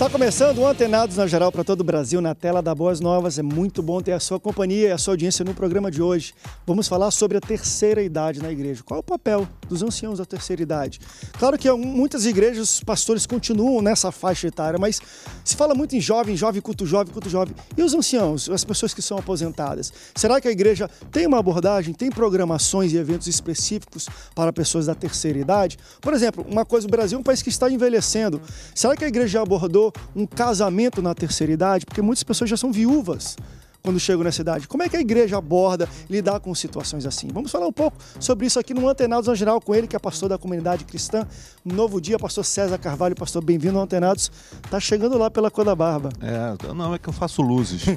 Está começando o Antenados na Geral para todo o Brasil na tela da Boas Novas. É muito bom ter a sua companhia e a sua audiência no programa de hoje. Vamos falar sobre a terceira idade na igreja. Qual o papel dos anciãos da terceira idade. Claro que muitas igrejas, os pastores continuam nessa faixa etária, mas se fala muito em jovem, jovem, culto jovem, culto jovem. E os anciãos, as pessoas que são aposentadas? Será que a igreja tem uma abordagem, tem programações e eventos específicos para pessoas da terceira idade? Por exemplo, uma coisa, o Brasil é um país que está envelhecendo. Será que a igreja abordou um casamento na terceira idade? Porque muitas pessoas já são viúvas quando chego na cidade? Como é que a igreja aborda lidar com situações assim? Vamos falar um pouco sobre isso aqui no Antenados Angeral com ele, que é pastor da comunidade cristã. Novo dia, pastor César Carvalho, pastor, bem-vindo ao Antenados. Tá chegando lá pela cor da barba. É, não, é que eu faço luzes. Né?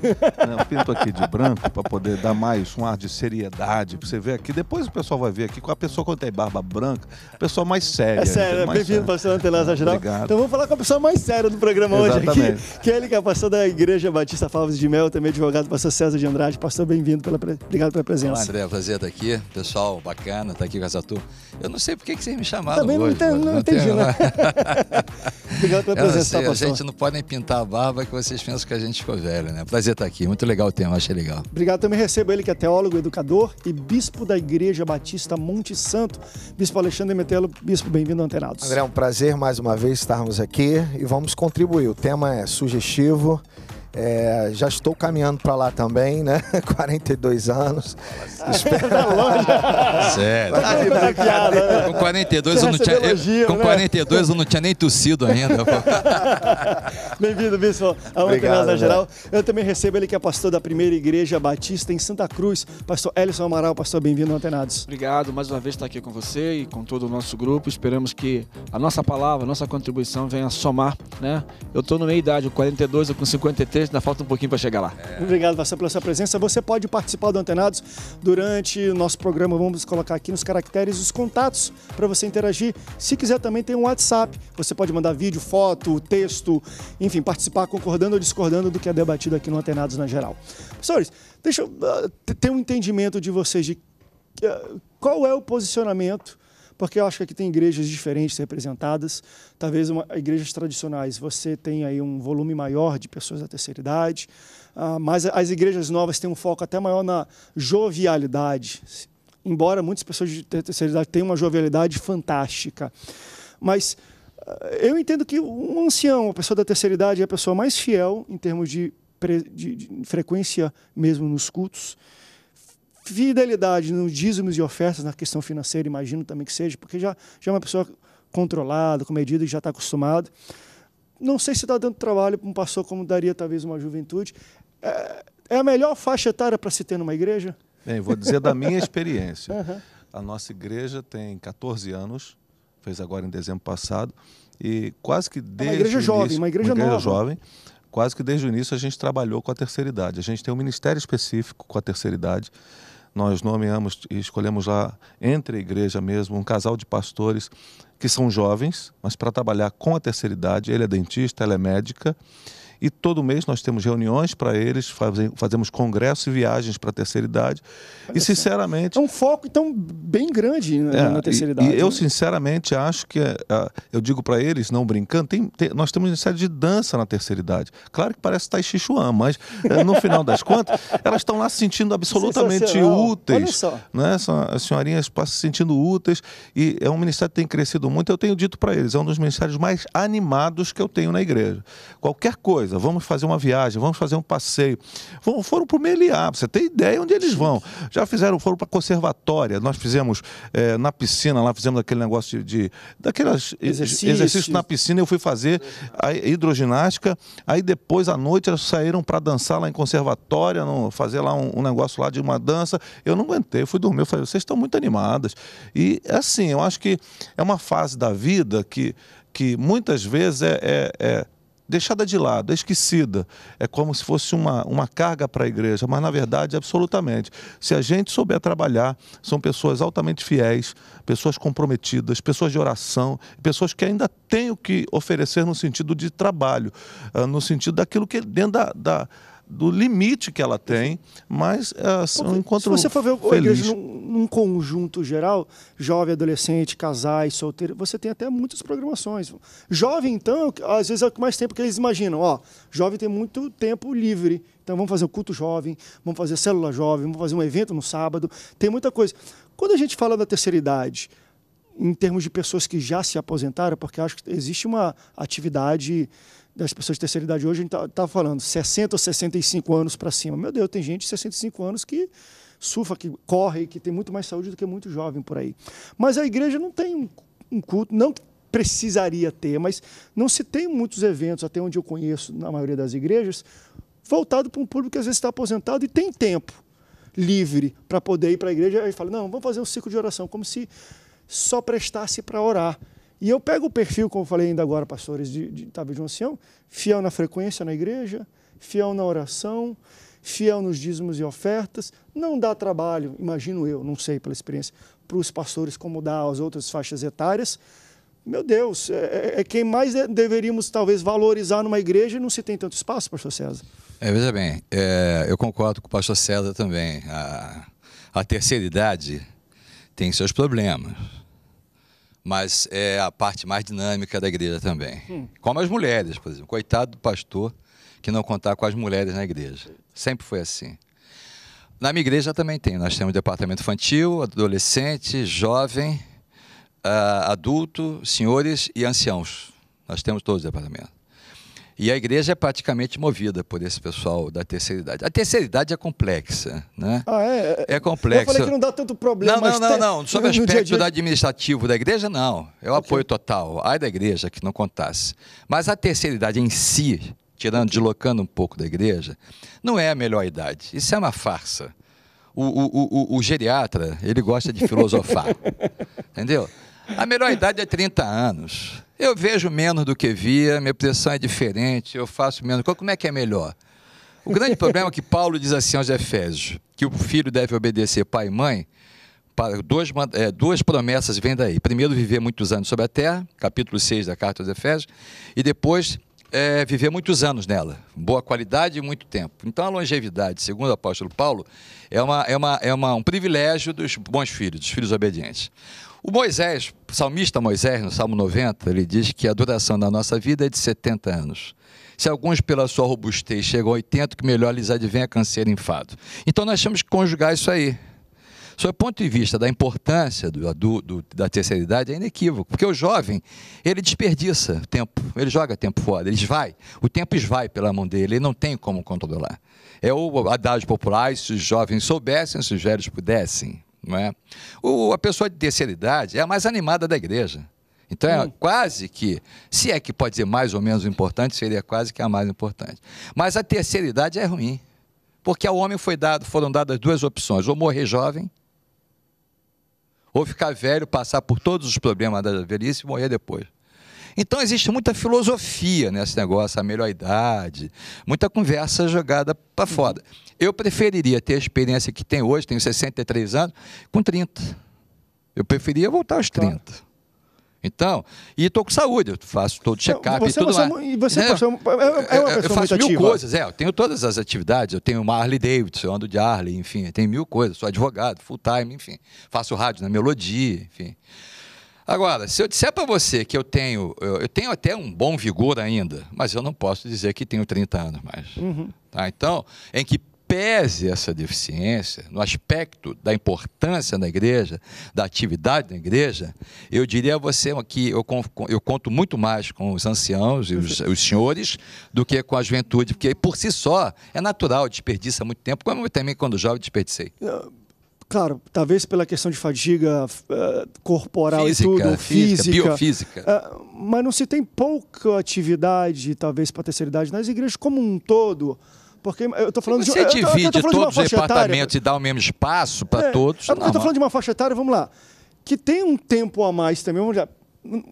eu pinto aqui de branco para poder dar mais um ar de seriedade. Você vê aqui, depois o pessoal vai ver aqui, com a pessoa quando tem barba branca, a pessoa mais séria. É sério, bem-vindo, pastor Antenados Angeral. Obrigado. Então vamos falar com a pessoa mais séria do programa Exatamente. hoje aqui, que é ele que é pastor da Igreja Batista Favos de Mel, também advogado pastor César de Andrade. Pastor, bem-vindo, pela, obrigado pela presença. Olá, André, prazer estar aqui. Pessoal, bacana estar aqui com essa turma. Eu não sei por que vocês me chamaram Também hoje. Também não, não, entendi, né? obrigado pela presença, sei, tá, pastor. A gente não pode nem pintar a barba que vocês pensam que a gente ficou velho, né? Prazer estar aqui. Muito legal o tema, achei legal. Obrigado. Também recebo ele que é teólogo, educador e bispo da Igreja Batista Monte Santo. Bispo Alexandre Metelo, bispo, bem-vindo ao Antenados. André, é um prazer mais uma vez estarmos aqui e vamos contribuir. O tema é sugestivo é, já estou caminhando para lá também, né? 42 anos. Espera tá longe. Sério. Ah, tá né? com 42 eu não tinha elogio, com né? 42 eu não tinha nem tossido ainda. Bem-vindo, bispo. A Obrigado, da geral. Eu também recebo ele que é pastor da primeira igreja batista em Santa Cruz, pastor Elison Amaral, pastor bem-vindo Antenados. Obrigado mais uma vez estar aqui com você e com todo o nosso grupo. Esperamos que a nossa palavra, a nossa contribuição venha somar, né? Eu estou no meia idade, 42 eu com 53 gente, ainda falta um pouquinho para chegar lá. É. Obrigado, Vassa, pela sua presença. Você pode participar do Antenados durante o nosso programa. Vamos colocar aqui nos caracteres os contatos para você interagir. Se quiser, também tem um WhatsApp. Você pode mandar vídeo, foto, texto, enfim, participar concordando ou discordando do que é debatido aqui no Antenados na geral. Professores, deixa eu ah, ter um entendimento de vocês de ah, qual é o posicionamento porque eu acho que aqui tem igrejas diferentes representadas, talvez uma, igrejas tradicionais, você tem aí um volume maior de pessoas da terceira idade, uh, mas as igrejas novas têm um foco até maior na jovialidade, embora muitas pessoas de terceira idade tenham uma jovialidade fantástica. Mas ah, eu entendo que um ancião, uma pessoa da terceira idade, é a pessoa mais fiel em termos de, de, de frequência mesmo nos cultos fidelidade nos dízimos e ofertas, na questão financeira, imagino também que seja, porque já, já é uma pessoa controlada, com medida, e já está acostumado. Não sei se está dando trabalho para um pastor como daria talvez uma juventude. É, é a melhor faixa etária para se ter numa igreja? Bem, vou dizer da minha experiência. Uhum. A nossa igreja tem 14 anos, fez agora em dezembro passado, e quase que desde. É uma igreja início, jovem, uma igreja, uma igreja nova. jovem. Quase que desde o início a gente trabalhou com a terceira idade. A gente tem um ministério específico com a terceira idade nós nomeamos e escolhemos lá, entre a igreja mesmo, um casal de pastores que são jovens, mas para trabalhar com a terceira idade. Ele é dentista, ela é médica. E todo mês nós temos reuniões para eles, fazemos congressos e viagens para a terceira idade. Olha e, sinceramente. É um foco, então, bem grande na, é, na terceira idade. E eu, né? sinceramente, acho que. Ah, eu digo para eles, não brincando, tem, tem, nós temos uma série de dança na terceira idade. Claro que parece Tai Chuan, mas eh, no final das contas, elas estão lá se sentindo absolutamente úteis. Olha só. Né? As senhorinhas passam se sentindo úteis. E é um ministério que tem crescido muito. Eu tenho dito para eles, é um dos ministérios mais animados que eu tenho na igreja. Qualquer coisa coisa, vamos fazer uma viagem, vamos fazer um passeio. Vão, foram para o Meliá, você tem ideia onde eles vão. Já fizeram, foram para a conservatória, nós fizemos é, na piscina, lá fizemos aquele negócio de. de daqueles exercícios exercício na piscina, eu fui fazer a hidroginástica, aí depois à noite elas saíram para dançar lá em conservatória, no, fazer lá um, um, negócio lá de uma dança. Eu não aguentei, fui dormir, eu falei, vocês estão muito animadas. E assim, eu acho que é uma fase da vida que, que muitas vezes é, é, é deixada de lado, é esquecida. É como se fosse uma, uma carga para a igreja, mas na verdade, absolutamente. Se a gente souber trabalhar, são pessoas altamente fiéis, pessoas comprometidas, pessoas de oração, pessoas que ainda têm o que oferecer no sentido de trabalho, ah, no sentido daquilo que dentro da, da do limite que ela tem, mas uh, um encontro. Se você for ver, feliz. a igreja num conjunto geral, jovem, adolescente, casais, solteiro, você tem até muitas programações. Jovem, então, às vezes é o que mais tempo que eles imaginam. Ó, jovem tem muito tempo livre. Então vamos fazer o culto jovem, vamos fazer célula jovem, vamos fazer um evento no sábado. Tem muita coisa. Quando a gente fala da terceira idade, em termos de pessoas que já se aposentaram, porque acho que existe uma atividade das pessoas de terceira idade hoje, a gente está tá falando 60 ou 65 anos para cima. Meu Deus, tem gente de 65 anos que surfa, que corre, que tem muito mais saúde do que muito jovem por aí. Mas a igreja não tem um, um culto, não precisaria ter, mas não se tem muitos eventos, até onde eu conheço, na maioria das igrejas, voltado para um público que às vezes está aposentado e tem tempo livre para poder ir para a igreja e fala, não, vamos fazer um ciclo de oração, como se só prestasse para orar. E eu pego o perfil, como falei ainda agora, pastores de, de, de, de um ancião, fiel na frequência na igreja, fiel na oração, fiel nos dízimos e ofertas, não dá trabalho, imagino eu, não sei pela experiência, para os pastores como dá às outras faixas etárias. Meu Deus, é, é, é quem mais deveríamos talvez valorizar numa igreja e não se tem tanto espaço, pastor César. É, veja bem, é, eu concordo com o pastor César também. A, a terceira idade tem seus problemas mas é a parte mais dinâmica da igreja também. Hum. Como as mulheres, por exemplo. Coitado do pastor que não contar com as mulheres na igreja. Sempre foi assim. Na minha igreja também tem. Nós temos departamento infantil, adolescente, jovem, uh, adulto, senhores e anciãos. Nós temos todos os departamentos. E a igreja é praticamente movida por esse pessoal da terceira idade. A terceira idade é complexa, né? Ah, é? É complexa. Eu falei que não dá tanto problema. Não, não, não, não. Sobre o aspecto dia dia... administrativo da igreja, não. É o okay. apoio total. Ai da igreja que não contasse. Mas a terceira idade em si tirando, deslocando um pouco da igreja, não é a melhor idade. Isso é uma farsa. O, o, o, o geriatra, ele gosta de filosofar. entendeu? A melhor idade é 30 anos. Eu vejo menos do que via, minha pressão é diferente, eu faço menos. Como é que é melhor? O grande problema é que Paulo diz assim aos Efésios, que o filho deve obedecer pai e mãe, para, duas, é, duas promessas vêm daí. Primeiro, viver muitos anos sobre a terra, capítulo 6 da carta aos Efésios, e depois é, viver muitos anos nela, boa qualidade e muito tempo. Então a longevidade, segundo o apóstolo Paulo, é, uma, é, uma, é uma, um privilégio dos bons filhos, dos filhos obedientes. O Moisés, o salmista Moisés, no Salmo 90, ele diz que a duração da nossa vida é de 70 anos. Se alguns, pela sua robustez, chegam a 80, que melhor lhes advém a canseira e enfado. Então nós temos que conjugar isso aí. Sob o ponto de vista da importância do, do, do, da terceira idade, é inequívoco, porque o jovem, ele desperdiça tempo, ele joga tempo fora, ele vai, o tempo esvai pela mão dele, ele não tem como controlar. É o adágio popular, se os jovens soubessem, se os velhos pudessem. Não é? o, a pessoa de terceira idade é a mais animada da igreja. Então, é hum. quase que, se é que pode ser mais ou menos importante, seria quase que a mais importante. Mas a terceira idade é ruim, porque ao homem foi dado, foram dadas duas opções: ou morrer jovem ou ficar velho, passar por todos os problemas da velhice e morrer depois. Então existe muita filosofia nesse negócio, a melhor idade, muita conversa jogada para uhum. fora. Eu preferiria ter a experiência que tem hoje, tenho 63 anos, com 30. Eu preferia voltar aos 30. Claro. Então, e estou com saúde, eu faço todo check-up e tudo mais. E você é, né? é, é, é uma pessoa Eu faço mil ativa. coisas, é, eu tenho todas as atividades, eu tenho uma Harley Davidson, eu ando de Harley, enfim, tem mil coisas, sou advogado, full-time, enfim, faço rádio na melodia, enfim. Agora, se eu disser para você que eu tenho, eu, eu, tenho até um bom vigor ainda, mas eu não posso dizer que tenho 30 anos mais. Uhum. Tá? Então, em que pese essa deficiência, no aspecto da importância da igreja, da atividade da igreja, eu diria a você que eu, eu conto muito mais com os anciãos e os, os, senhores do que com a juventude, porque por si só é natural, desperdiça muito tempo, como eu também quando jovem desperdicei. Claro, talvez pela questão de fadiga uh, corporal física, e tudo, física, física biofísica. Uh, mas não se tem pouca atividade, talvez, para a terceira idade nas igrejas como um todo. Porque eu tô falando você de Você divide eu tô, eu tô todos os departamentos etária. e dá o mesmo espaço para é, é, todos. É eu estou falando de uma faixa etária, vamos lá, que tem um tempo a mais também, vamos lá.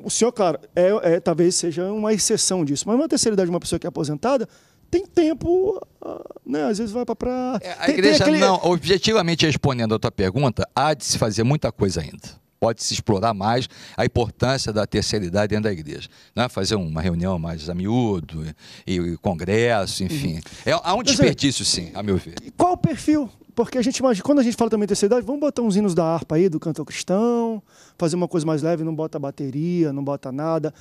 O senhor, claro, é, é talvez seja uma exceção disso, mas uma terceira idade de uma pessoa que é aposentada, tem tempo, ah, né? Às vezes vai para. É, a tem, igreja tem aquele... não, objetivamente respondendo a tua pergunta, há de se fazer muita coisa ainda pode se explorar mais a importância da terceira idade dentro da igreja. Né? Fazer uma reunião mais a miúdo, e, e congresso, enfim. Uhum. É, há um desperdício, sim, a meu ver. E qual o perfil? Porque a gente imagina, quando a gente fala também de terceira idade, vamos botar uns hinos da harpa aí, do canto cristão, fazer uma coisa mais leve, não bota bateria, não bota nada.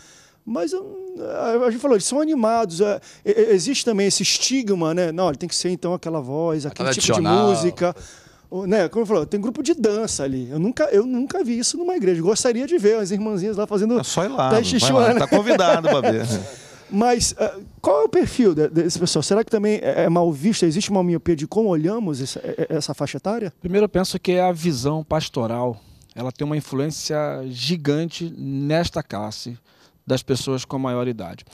Mas hum, é, a gente falou, eles são animados. É, existe também esse estigma, né? Não, ele tem que ser então aquela voz, aquele tipo de música né, como eu falei, tem grupo de dança ali. Eu nunca, eu nunca vi isso numa igreja. Gostaria de ver as irmãzinhas lá fazendo. É só ir lá. Tá, lá. tá convidado para ver. Né? Mas uh, qual é o perfil desse pessoal? Será que também é, é mal visto? Existe uma miopia de como olhamos essa, é, é, essa faixa etária? Primeiro, eu penso que a visão pastoral ela tem uma influência gigante nesta classe das pessoas com maior idade.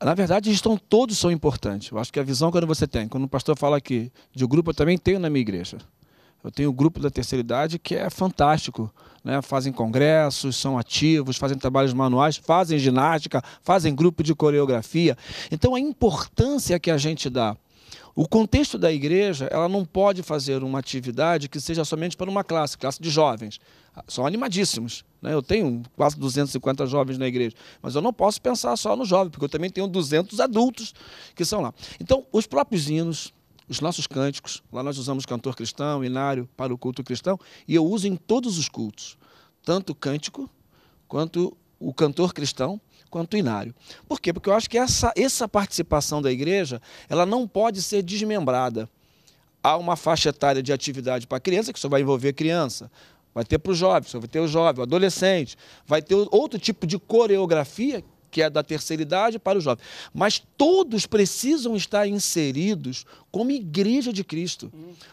Na verdade, estão todos são importantes. Eu acho que a visão quando você tem, quando o pastor fala aqui de grupo, eu também tenho na minha igreja. Eu tenho o um grupo da terceira idade que é fantástico. Né? Fazem congressos, são ativos, fazem trabalhos manuais, fazem ginástica, fazem grupo de coreografia. Então a importância que a gente dá. O contexto da igreja, ela não pode fazer uma atividade que seja somente para uma classe, classe de jovens. São animadíssimos. Né? Eu tenho quase 250 jovens na igreja, mas eu não posso pensar só no jovem, porque eu também tenho 200 adultos que são lá. Então, os próprios hinos, os nossos cânticos. Lá nós usamos cantor cristão, inário para o culto cristão, e eu uso em todos os cultos, tanto o cântico quanto o cantor cristão, quanto inário. Por quê? Porque eu acho que essa, essa participação da igreja, ela não pode ser desmembrada. Há uma faixa etária de atividade para a criança, que só vai envolver criança. Vai ter para o jovem, só vai ter o jovem, o adolescente. Vai ter outro tipo de coreografia que é da terceira idade para o jovem. Mas todos precisam estar inseridos como igreja de Cristo.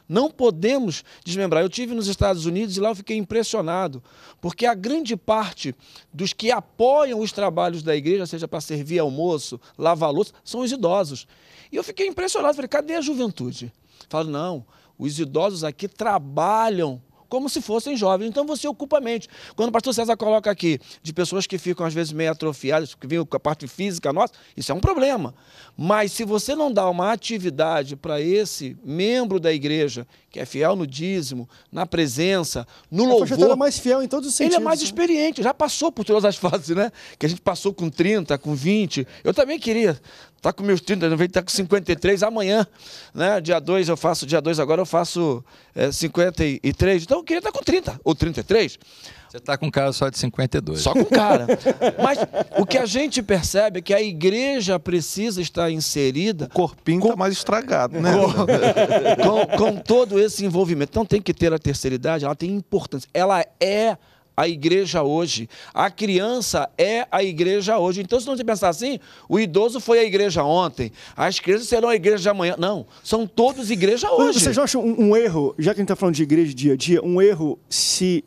Não podemos desmembrar. Eu tive nos Estados Unidos e lá eu fiquei impressionado, porque a grande parte dos que apoiam os trabalhos da igreja, seja para servir almoço, lavar louça, são os idosos. E eu fiquei impressionado, falei: "Cadê a juventude?" Falaram: "Não, os idosos aqui trabalham como se fossem jovens. Então você ocupa a mente. Quando o pastor César coloca aqui de pessoas que ficam às vezes meio atrofiadas, que vêm com a parte física nossa, isso é um problema. Mas se você não dá uma atividade para esse membro da igreja, que é fiel no dízimo, na presença, no louvor. Ele é mais fiel em todos os sentidos. Ele é mais né? experiente, já passou por todas as fases, né? Que a gente passou com 30, com 20. Eu também queria estar tá com meus 30, não veio, estar com 53 amanhã, né? Dia 2 eu faço, dia 2 agora eu faço é, eh, 53. Então, eu queria estar com 30 ou 33. Você está com cara só de 52. Só com cara. Mas o que a gente percebe é que a igreja precisa estar inserida. O corpinho está mais estragado, né? Com, com, com todo esse envolvimento. Então tem que ter a terceira idade, ela tem importância. Ela é a igreja hoje. A criança é a igreja hoje. Então, se não pensar assim, o idoso foi a igreja ontem, as crianças serão a igreja de amanhã. Não, são todos igreja hoje. Vocês não acham um, um erro, já que a gente está falando de igreja dia a dia, um erro se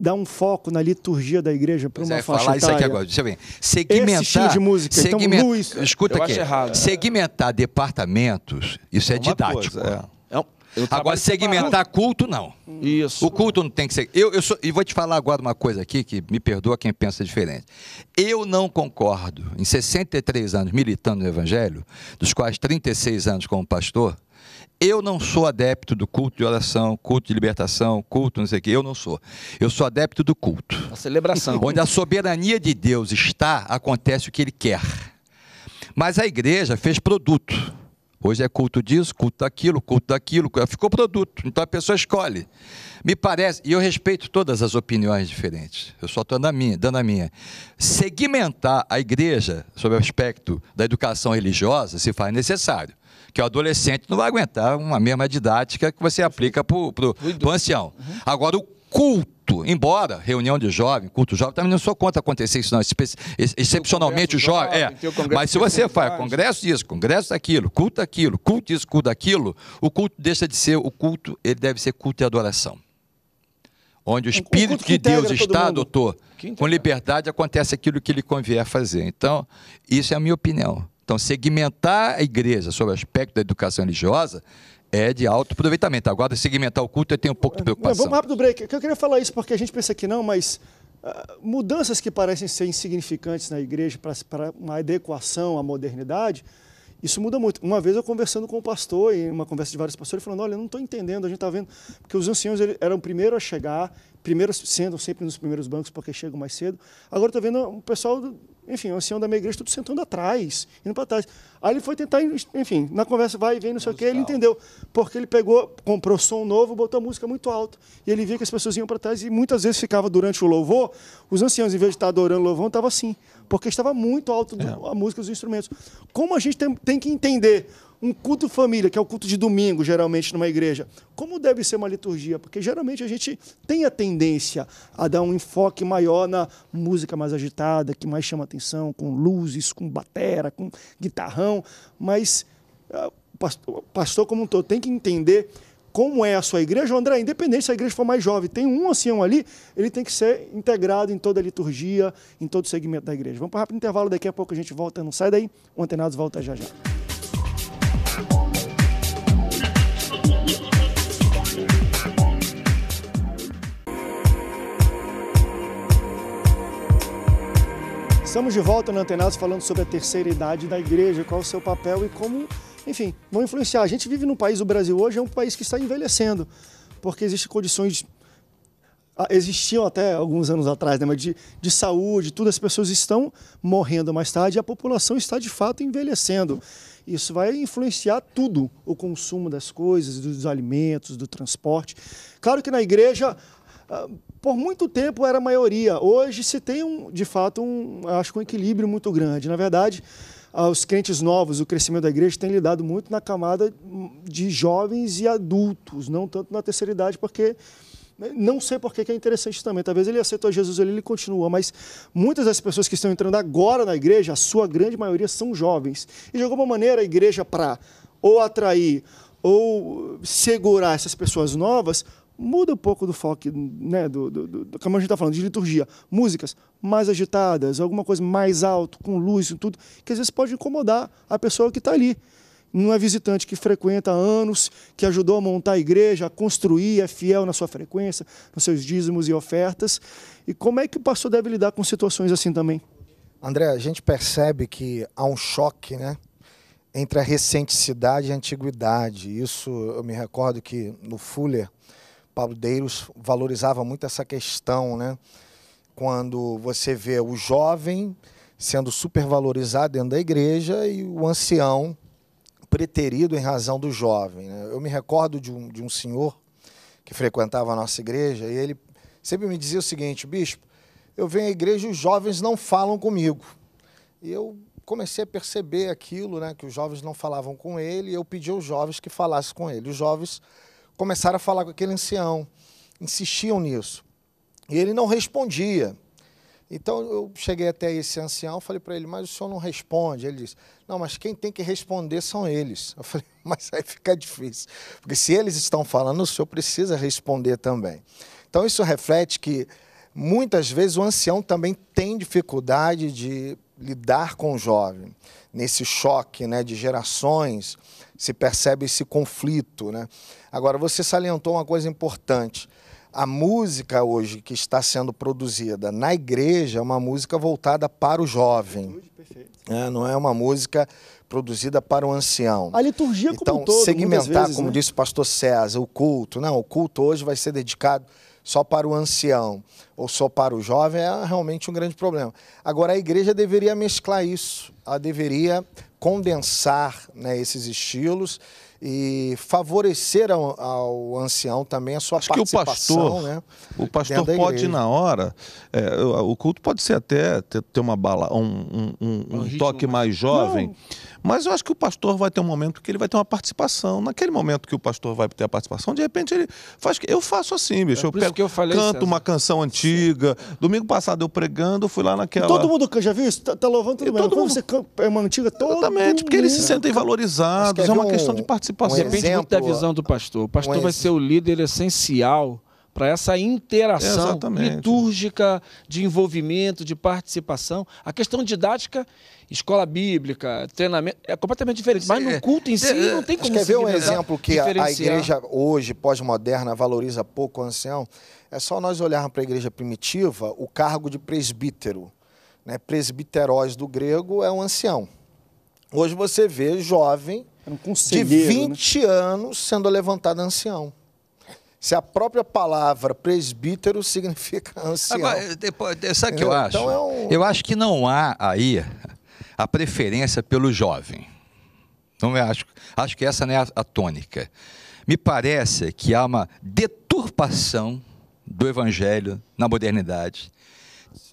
dar um foco na liturgia da igreja para uma é, faixa falar etária. isso aqui agora. Deixa eu ver. Segmentar Esse de música, segment... então, luz, escuta aqui. É. Segmentar departamentos, isso é, é didático. Coisa, é. Agora, segmentar culto, não. Isso. O culto não tem que ser. Eu, eu sou, e vou te falar agora uma coisa aqui que me perdoa quem pensa diferente. Eu não concordo, em 63 anos militando no Evangelho, dos quais 36 anos como pastor, eu não sou adepto do culto de oração, culto de libertação, culto não sei o que, eu não sou. Eu sou adepto do culto. A celebração. Onde a soberania de Deus está, acontece o que ele quer. Mas a igreja fez produto. Hoje é culto disso, culto daquilo, culto daquilo, é ficou produto, então a pessoa escolhe. Me parece, e eu respeito todas as opiniões diferentes, eu só estou dando a minha, Segmentar a igreja sobre o aspecto da educação religiosa se faz necessário, que o adolescente não vai aguentar uma mesma didática que você aplica para o ancião. Uhum. Agora, o culto, embora reunião de jovem, culto jovem, também não sou contra acontecer isso, não, excepcionalmente o jovem, é, mas se você faz congresso disso, congresso daquilo, culto aquilo, culto isso, culto aquilo, o culto deixa de ser o culto, ele deve ser culto e adoração. Onde o Espírito de Deus está, doutor, com liberdade acontece aquilo que lhe convier fazer. Então, isso é a minha opinião. Então, segmentar a igreja sobre o aspecto da educação religiosa é de alto aproveitamento. Agora, segmentar o culto, eu tenho um pouco de preocupação. Não, vamos rápido, break. Eu queria falar isso porque a gente pensa que não, mas uh, mudanças que parecem ser insignificantes na igreja para uma adequação à modernidade, isso muda muito. Uma vez eu conversando com o um pastor, em uma conversa de vários pastores, falando: olha, eu não estou entendendo, a gente está vendo. Porque os anciãos eram o primeiro a chegar, primeiro sendo sempre nos primeiros bancos porque chegam mais cedo. Agora estou vendo um pessoal enfim, o ancião da minha igreja, tudo sentando atrás, indo para trás. Aí ele foi tentar, enfim, na conversa vai e vem, não sei o que ele entendeu. Porque ele pegou, comprou som novo, botou a música muito alto. E ele via que as pessoas iam para trás e muitas vezes ficava durante o louvor, os anciãos, em vez de estar adorando o louvor, estavam assim. Porque estava muito alto do, é. a música, os instrumentos. Como a gente tem, tem que entender um culto família, que é o culto de domingo, geralmente, numa igreja, como deve ser uma liturgia? Porque geralmente a gente tem a tendência a dar um enfoque maior na música mais agitada, que mais chama atenção, com luzes, com batera, com guitarrão, mas o ah, pastor, pastor como um todo tem que entender como é a sua igreja, o André, independente se a igreja for mais jovem, tem um ancião assim, ali, ele tem que ser integrado em toda a liturgia, em todo o segmento da igreja. Vamos para um rápido intervalo, daqui a pouco a gente volta, não sai daí, o Antenados volta já já. Estamos de volta no Antenados falando sobre a terceira idade da igreja, qual o seu papel e como, enfim, vão influenciar. A gente vive num país, o Brasil hoje é um país que está envelhecendo, porque existem condições, ah, existiam até alguns anos atrás, né, mas de, de saúde, tudo, as pessoas estão morrendo mais tarde e a população está de fato envelhecendo. Isso vai influenciar tudo, o consumo das coisas, dos alimentos, do transporte. Claro que na igreja ah, por muito tempo era maioria. Hoje se tem, um, de fato, um, acho um equilíbrio muito grande. Na verdade, ah, os crentes novos, o crescimento da igreja tem lidado muito na camada de jovens e adultos, não tanto na terceira idade, porque né, não sei por que é interessante também. Talvez ele aceitou Jesus ali, ele continua, mas muitas das pessoas que estão entrando agora na igreja, a sua grande maioria são jovens. E de alguma maneira a igreja para ou atrair ou segurar essas pessoas novas, muda um pouco do foco, né, do, do, do, do como a gente está falando, de liturgia. Músicas mais agitadas, alguma coisa mais alto, com luz e tudo, que às vezes pode incomodar a pessoa que está ali. Não é visitante que frequenta há anos, que ajudou a montar a igreja, a construir, é fiel na sua frequência, nos seus dízimos e ofertas. E como é que o pastor deve lidar com situações assim também? André, a gente percebe que há um choque, né? Entre a recente cidade e a antiguidade. Isso eu me recordo que no Fuller, Pablo deiros valorizava muito essa questão, né? Quando você vê o jovem sendo supervalorizado dentro da igreja e o ancião preterido em razão do jovem. Né? Eu me recordo de um, de um senhor que frequentava a nossa igreja e ele sempre me dizia o seguinte, bispo, eu venho à igreja e os jovens não falam comigo. E eu comecei a perceber aquilo, né, que os jovens não falavam com ele, e eu pedi aos jovens que falassem com ele. Os jovens começaram a falar com aquele ancião, insistiam nisso. E ele não respondia. Então eu cheguei até esse ancião, falei para ele, mas o senhor não responde. Ele disse, não, mas quem tem que responder são eles. Eu falei, mas aí fica difícil, porque se eles estão falando, o senhor precisa responder também. Então isso reflete que muitas vezes o ancião também tem dificuldade de lidar com o jovem nesse choque, né, de gerações se percebe esse conflito. Né? Agora, você salientou uma coisa importante. A música hoje que está sendo produzida na igreja é uma música voltada para o jovem. É, não é uma música produzida para o ancião. A liturgia então, como um todo, segmentar, vezes, como né? disse o pastor César, o culto. Não, o culto hoje vai ser dedicado só para o ancião ou só para o jovem é realmente um grande problema. Agora, a igreja deveria mesclar isso, ela deveria condensar né, esses estilos e favorecer ao, ao, ancião também a sua Acho participação. Que o pastor, né, o pastor pode, na hora, é, o culto pode ser até ter, ter uma bala, um, um, um, é um toque mais jovem, Não mas eu acho que o pastor vai ter um momento que ele vai ter uma participação. Naquele momento que o pastor vai ter a participação, de repente ele faz. Eu faço assim, bicho. É eu pego, eu falei, canto César. uma canção antiga. Sim. Domingo passado eu pregando, eu fui lá naquela. Todo mundo já viu isso? Tá, tá louvando tudo bem. Todo mundo... você canta é uma antiga toda. Exatamente, porque eles se sentem valorizados. É uma é um, questão de participação. Um exemplo, Depende muito da visão do pastor. O pastor um vai ser o líder essencial para essa interação litúrgica de envolvimento, de participação. A questão didática, escola bíblica, treinamento, é completamente diferente. Mas no é. culto em si é. não tem como Quer é ver um exemplo que a, a igreja hoje, pós-moderna, valoriza pouco o ancião? É só nós olharmos para a igreja primitiva o cargo de presbítero. Né? Presbiteróis do grego é um ancião. Hoje você vê jovem um de 20 né? anos sendo levantado ancião se a própria palavra presbítero significa ancião. Agora, depois, sabe o que eu então, acho? Então é um... Eu acho que não há aí a preferência pelo jovem. Não é, acho, acho que essa não é a, a tônica. Me parece que há uma deturpação do evangelho na modernidade.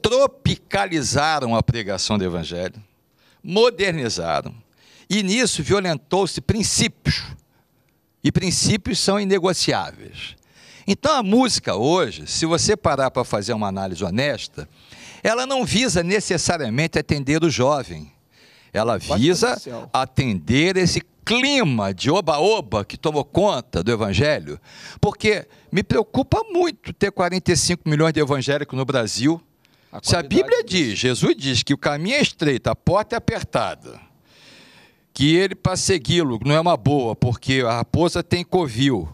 Tropicalizaram a pregação do evangelho, modernizaram. E nisso violentou-se princípios e princípios são inegociáveis. Então a música hoje, se você parar para fazer uma análise honesta, ela não visa necessariamente atender o jovem. Ela visa atender esse clima de oba-oba que tomou conta do evangelho, porque me preocupa muito ter 45 milhões de evangélicos no Brasil. A Se a Bíblia diz, Jesus diz que o caminho é estreito, a porta é apertada que ele, para segui-lo, não é uma boa, porque a raposa tem covil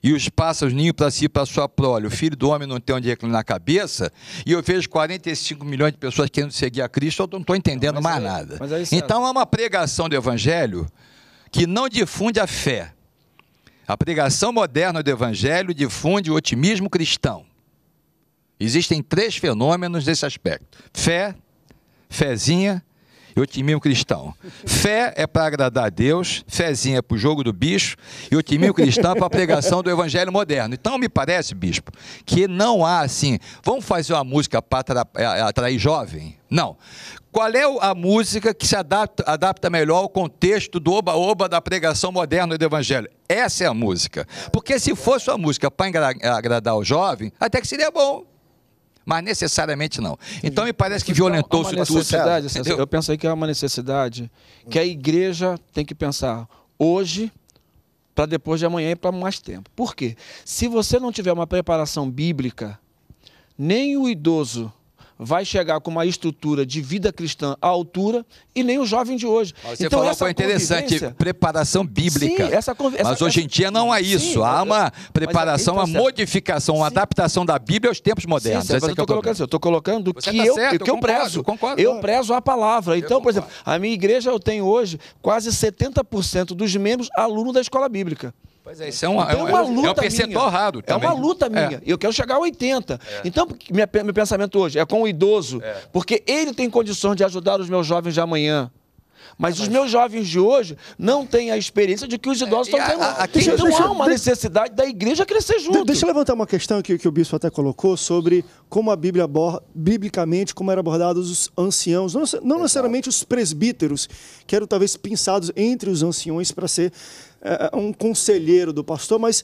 e os pássaros ninho para si para sua prole. O filho do homem não tem onde reclinar a cabeça, e eu vejo 45 milhões de pessoas querendo seguir a Cristo, eu não estou entendendo não, mais é, nada. É então é uma pregação do Evangelho que não difunde a fé. A pregação moderna do Evangelho difunde o otimismo cristão. Existem três fenômenos nesse aspecto: fé, fezinha e otimismo cristão. Fé é para agradar a Deus, fezinha é para o jogo do bicho e otimismo cristão é para a pregação do evangelho moderno. Então me parece, bispo, que não há assim, vamos fazer uma música para é, é, atrair jovem? Não. Qual é a música que se adapta, adapta melhor ao contexto do oba-oba da pregação moderna do evangelho? Essa é a música. Porque se fosse uma música para agradar o jovem, até que seria bom mas necessariamente não. Então me parece que então, violentou-se então, tudo. Necessidade, entendeu? eu penso que é uma necessidade que a igreja tem que pensar hoje para depois de amanhã e para mais tempo. Por quê? Se você não tiver uma preparação bíblica, nem o idoso vai chegar com uma estrutura de vida cristã à altura e nem o jovem de hoje. Você então, falou essa é interessante, preparação bíblica. Sim, essa Mas hoje em dia não há isso. Sim, há uma preparação, então uma modificação, uma sim. adaptação da Bíblia aos tempos modernos. Sim, é eu estou colocando, eu colocando que, tá eu, certo, que eu, eu concordo, prezo. Concordo. Eu prezo a palavra. Então, por exemplo, a minha igreja eu tenho hoje quase 70% dos membros alunos da escola bíblica. Pois é, então, isso é uma, então, é uma é é luta é um minha. também. É uma luta minha. É. Eu quero chegar a 80. É. Então, minha, meu pensamento hoje é com o idoso, é. porque ele tem condições de ajudar os meus jovens de amanhã. Mas, mas os meus jovens de hoje não têm a experiência de que os idosos estão tendo. Aqui, então deixa, há uma deixa, necessidade da igreja crescer junto. Deixa eu levantar uma questão que, que o bispo até colocou sobre como a Bíblia aborda, biblicamente, como eram abordados os anciãos, não, não necessariamente os presbíteros, que eram talvez pensados entre os anciões para ser é, é, um conselheiro do pastor, mas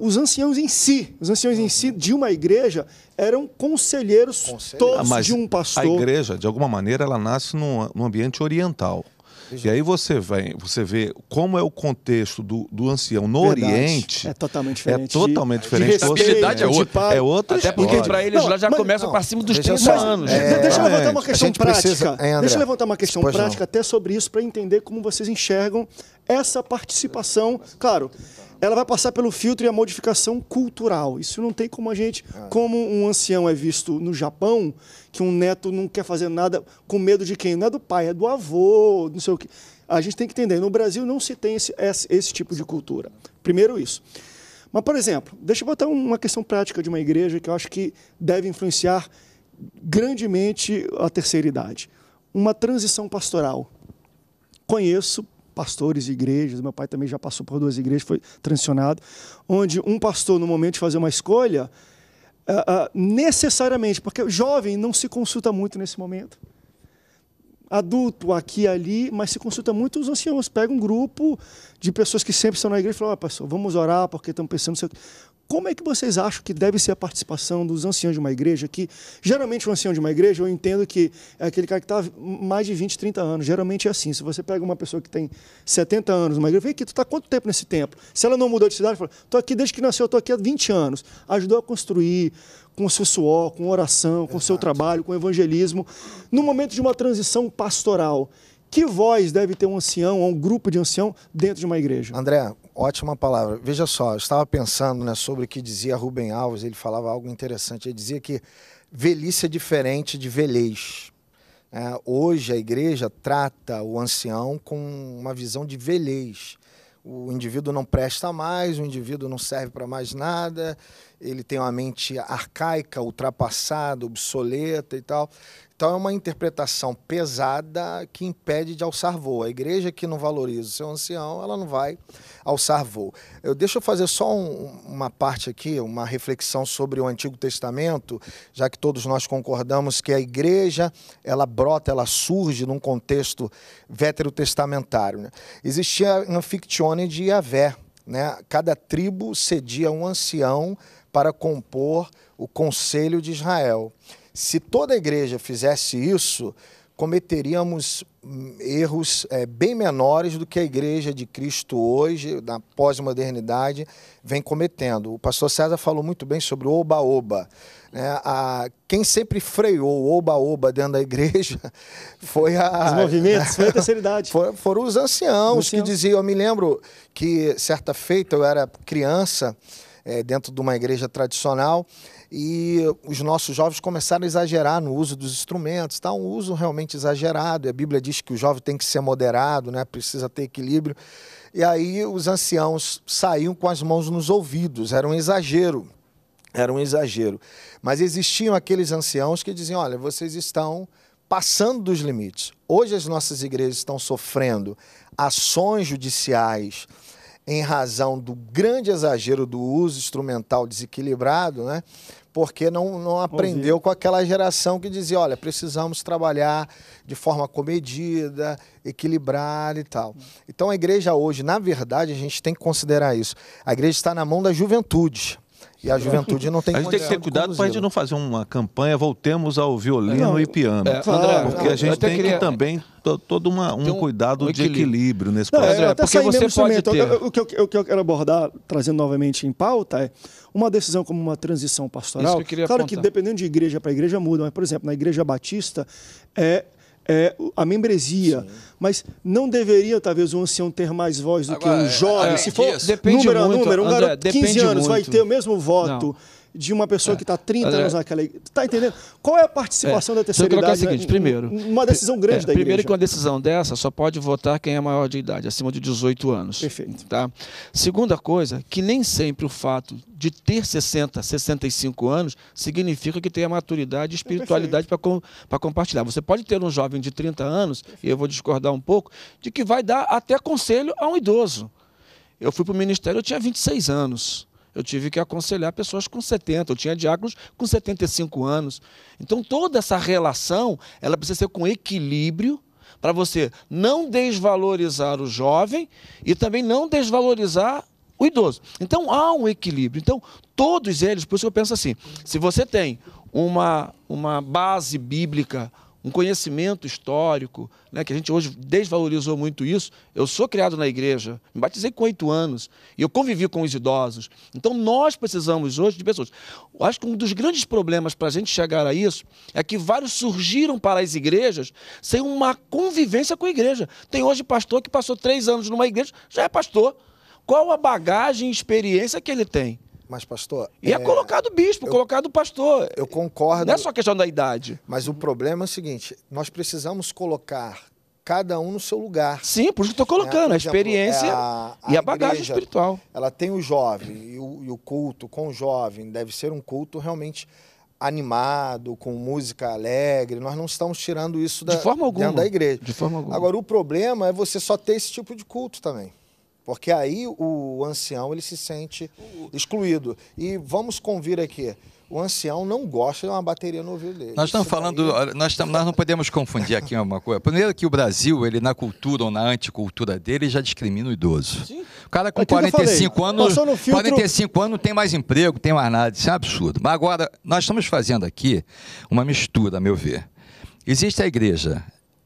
os anciãos em si, os anciãos em si de uma igreja eram conselheiros, todos ah, de um pastor. A igreja, de alguma maneira, ela nasce num, num ambiente oriental. E aí você vem, você vê como é o contexto do, do ancião no Verdade. Oriente. É totalmente diferente. É totalmente diferente. A habilidade é outra. É outra Até porque para eles não, lá já mas, começa para cima dos 30 anos. É, deixa eu levantar uma questão prática. Precisa, hein, deixa eu levantar uma questão pois prática não. até sobre isso para entender como vocês enxergam essa participação. Claro, ela vai passar pelo filtro e a modificação cultural. Isso não tem como a gente, ah. como um ancião é visto no Japão, que um neto não quer fazer nada com medo de quem? Não é do pai, é do avô, não sei o que. A gente tem que entender, no Brasil não se tem esse, esse, esse tipo de cultura. Primeiro isso. Mas, por exemplo, deixa eu botar uma questão prática de uma igreja que eu acho que deve influenciar grandemente a terceira idade. Uma transição pastoral. Conheço pastores de igrejas, meu pai também já passou por duas igrejas, foi transicionado, onde um pastor, no momento de fazer uma escolha, uh, uh, necessariamente, porque o jovem não se consulta muito nesse momento, adulto aqui e ali, mas se consulta muito os anciãos. Pega um grupo de pessoas que sempre estão na igreja e fala: oh, pastor, vamos orar porque estamos pensando. Como é que vocês acham que deve ser a participação dos anciãos de uma igreja? Que geralmente o ancião de uma igreja, eu entendo que é aquele cara que está mais de 20, 30 anos. Geralmente é assim. Se você pega uma pessoa que tem 70 anos numa igreja, vem aqui, tu está quanto tempo nesse tempo? Se ela não mudou de cidade, fala, estou aqui desde que nasceu, estou aqui há 20 anos. Ajudou a construir com o seu suor, com oração, com o seu trabalho, com evangelismo. No momento de uma transição pastoral, que voz deve ter um ancião ou um grupo de ancião dentro de uma igreja? André, Ótima palavra. Veja só, eu estava pensando né, sobre o que dizia Rubem Alves, ele falava algo interessante. Ele dizia que velhice é diferente de velhez. É, hoje a igreja trata o ancião com uma visão de velhez. O indivíduo não presta mais, o indivíduo não serve para mais nada, ele tem uma mente arcaica, ultrapassada, obsoleta e tal. Então é uma interpretação pesada que impede de alçar voo. A igreja que não valoriza o seu ancião, ela não vai alçar voo. Eu, deixa eu fazer só um, uma parte aqui, uma reflexão sobre o Antigo Testamento, já que todos nós concordamos que a igreja, ela brota, ela surge num contexto veterotestamentário. Né? Existia a Anfictione de Iavé, né? Cada tribo cedia um ancião para compor o Conselho de Israel. Se toda a igreja fizesse isso, cometeríamos hum, erros é, bem menores do que a igreja de Cristo hoje, na pós-modernidade, vem cometendo. O pastor César falou muito bem sobre o oba-oba. Né? A, quem sempre freou o oba-oba dentro da igreja foi a... Os movimentos, foi a terceira idade. foram os anciãos, os anciãos que diziam, eu me lembro que certa feita eu era criança, é, dentro de uma igreja tradicional, e os nossos jovens começaram a exagerar no uso dos instrumentos, tá? um uso realmente exagerado. E a Bíblia diz que o jovem tem que ser moderado, né? precisa ter equilíbrio. E aí os anciãos saíam com as mãos nos ouvidos, era um exagero. Era um exagero. Mas existiam aqueles anciãos que diziam: olha, vocês estão passando dos limites. Hoje as nossas igrejas estão sofrendo ações judiciais, em razão do grande exagero do uso instrumental desequilibrado, né? porque não, não aprendeu com aquela geração que dizia, olha, precisamos trabalhar de forma comedida, equilibrada e tal. Então a igreja hoje, na verdade, a gente tem que considerar isso. A igreja está na mão da juventude. E a é. juventude não tem A gente tem que ter cuidado para a gente não fazer uma campanha, voltemos ao violino não, e piano. É, claro, porque a gente tem queria... que também todo uma, um, um cuidado um equilíbrio. de equilíbrio nesse é, processo. Não, porque você pode ter... o, que eu, o que eu quero abordar, trazendo novamente em pauta, é uma decisão como uma transição pastoral. Que claro apontar. que dependendo de igreja para igreja muda, mas, por exemplo, na igreja batista, é, é, a membresia. Sim. Mas não deveria, talvez, um ancião ter mais voz do Agora, que um é, jovem. É, é, Se for disso. É número a número, um garoto de 15 anos muito. vai ter o mesmo voto. Não de uma pessoa é. que está 30 anos naquela igreja. Está entendendo? Qual é a participação é. da terceira idade? o né? seguinte, né? primeiro. Uma decisão grande é, da igreja. Primeiro que uma decisão dessa só pode votar quem é maior de idade, acima de 18 anos. Perfeito. Tá? Segunda coisa, que nem sempre o fato de ter 60, 65 anos significa que tem a maturidade e é espiritualidade para compartilhar. Você pode ter um jovem de 30 anos, e eu vou discordar um pouco, de que vai dar até conselho a um idoso. Eu fui para o ministério, eu tinha 26 anos. Eu tive que aconselhar pessoas com 70, eu tinha diáconos com 75 anos. Então toda essa relação, ela precisa ser com equilíbrio para você não desvalorizar o jovem e também não desvalorizar o idoso. Então há um equilíbrio. Então todos eles, por isso eu penso assim, se você tem uma, uma base bíblica um conhecimento histórico, né, que a gente hoje desvalorizou muito isso. Eu sou criado na igreja, me batizei com oito anos e eu convivi com os idosos. Então nós precisamos hoje de pessoas. Eu acho que um dos grandes problemas para a gente chegar a isso é que vários surgiram para as igrejas sem uma convivência com a igreja. Tem hoje pastor que passou três anos numa igreja, já é pastor. Qual a bagagem e experiência que ele tem? Mas, pastor. E é, é colocado bispo, eu, colocado pastor. Eu concordo. Não é só questão da idade. Mas o problema é o seguinte: nós precisamos colocar cada um no seu lugar. Sim, por isso que estou colocando, né, é, a experiência a, a e a bagagem igreja, espiritual. Ela tem o jovem e o, e o culto com o jovem deve ser um culto realmente animado, com música alegre. Nós não estamos tirando isso da, de forma alguma, da igreja. De forma alguma. Agora, o problema é você só ter esse tipo de culto também. Porque aí o ancião ele se sente excluído. E vamos convir aqui o ancião não gosta de uma bateria no ouvido dele. Nós estamos falando, nós, estamos, nós não podemos confundir aqui uma coisa. Primeiro que o Brasil, ele na cultura ou na anticultura dele, já discrimina o idoso. Sim. O cara com é 45 anos, filtro... 45 anos tem mais emprego, tem mais nada, isso é um absurdo. Mas agora, nós estamos fazendo aqui uma mistura, a meu ver. Existe a igreja,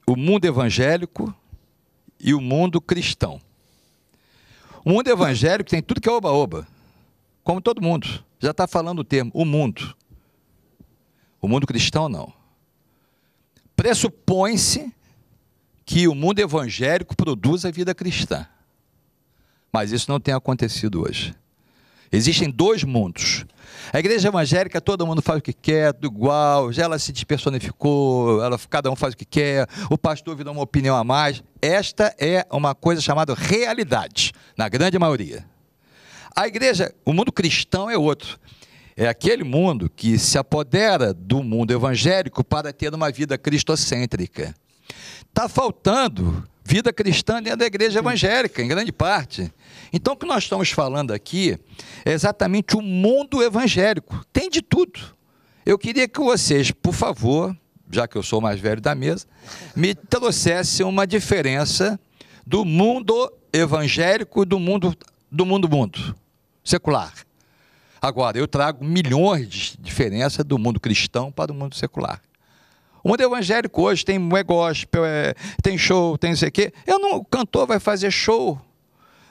o mundo evangélico e o mundo cristão. O mundo evangélico tem tudo que é oba-oba. Como todo mundo. Já está falando o termo, o mundo. O mundo cristão, não. Pressupõe-se que o mundo evangélico produz a vida cristã. Mas isso não tem acontecido hoje. Existem dois mundos. A igreja evangélica, todo mundo faz o que quer, tudo igual, ela se despersonificou, ela, cada um faz o que quer, o pastor virou uma opinião a mais. Esta é uma coisa chamada realidade, na grande maioria. A igreja, o mundo cristão é outro. É aquele mundo que se apodera do mundo evangélico para ter uma vida cristocêntrica. Está faltando vida cristã dentro da igreja evangélica, em grande parte. Então, o que nós estamos falando aqui é exatamente o mundo evangélico. Tem de tudo. Eu queria que vocês, por favor, já que eu sou o mais velho da mesa, me trouxessem uma diferença do mundo evangélico e do mundo do mundo mundo secular. Agora, eu trago milhões de diferenças do mundo cristão para o mundo secular. O mundo evangélico hoje tem é gospel, é, tem show, tem não sei o quê. Eu não, o cantor vai fazer show.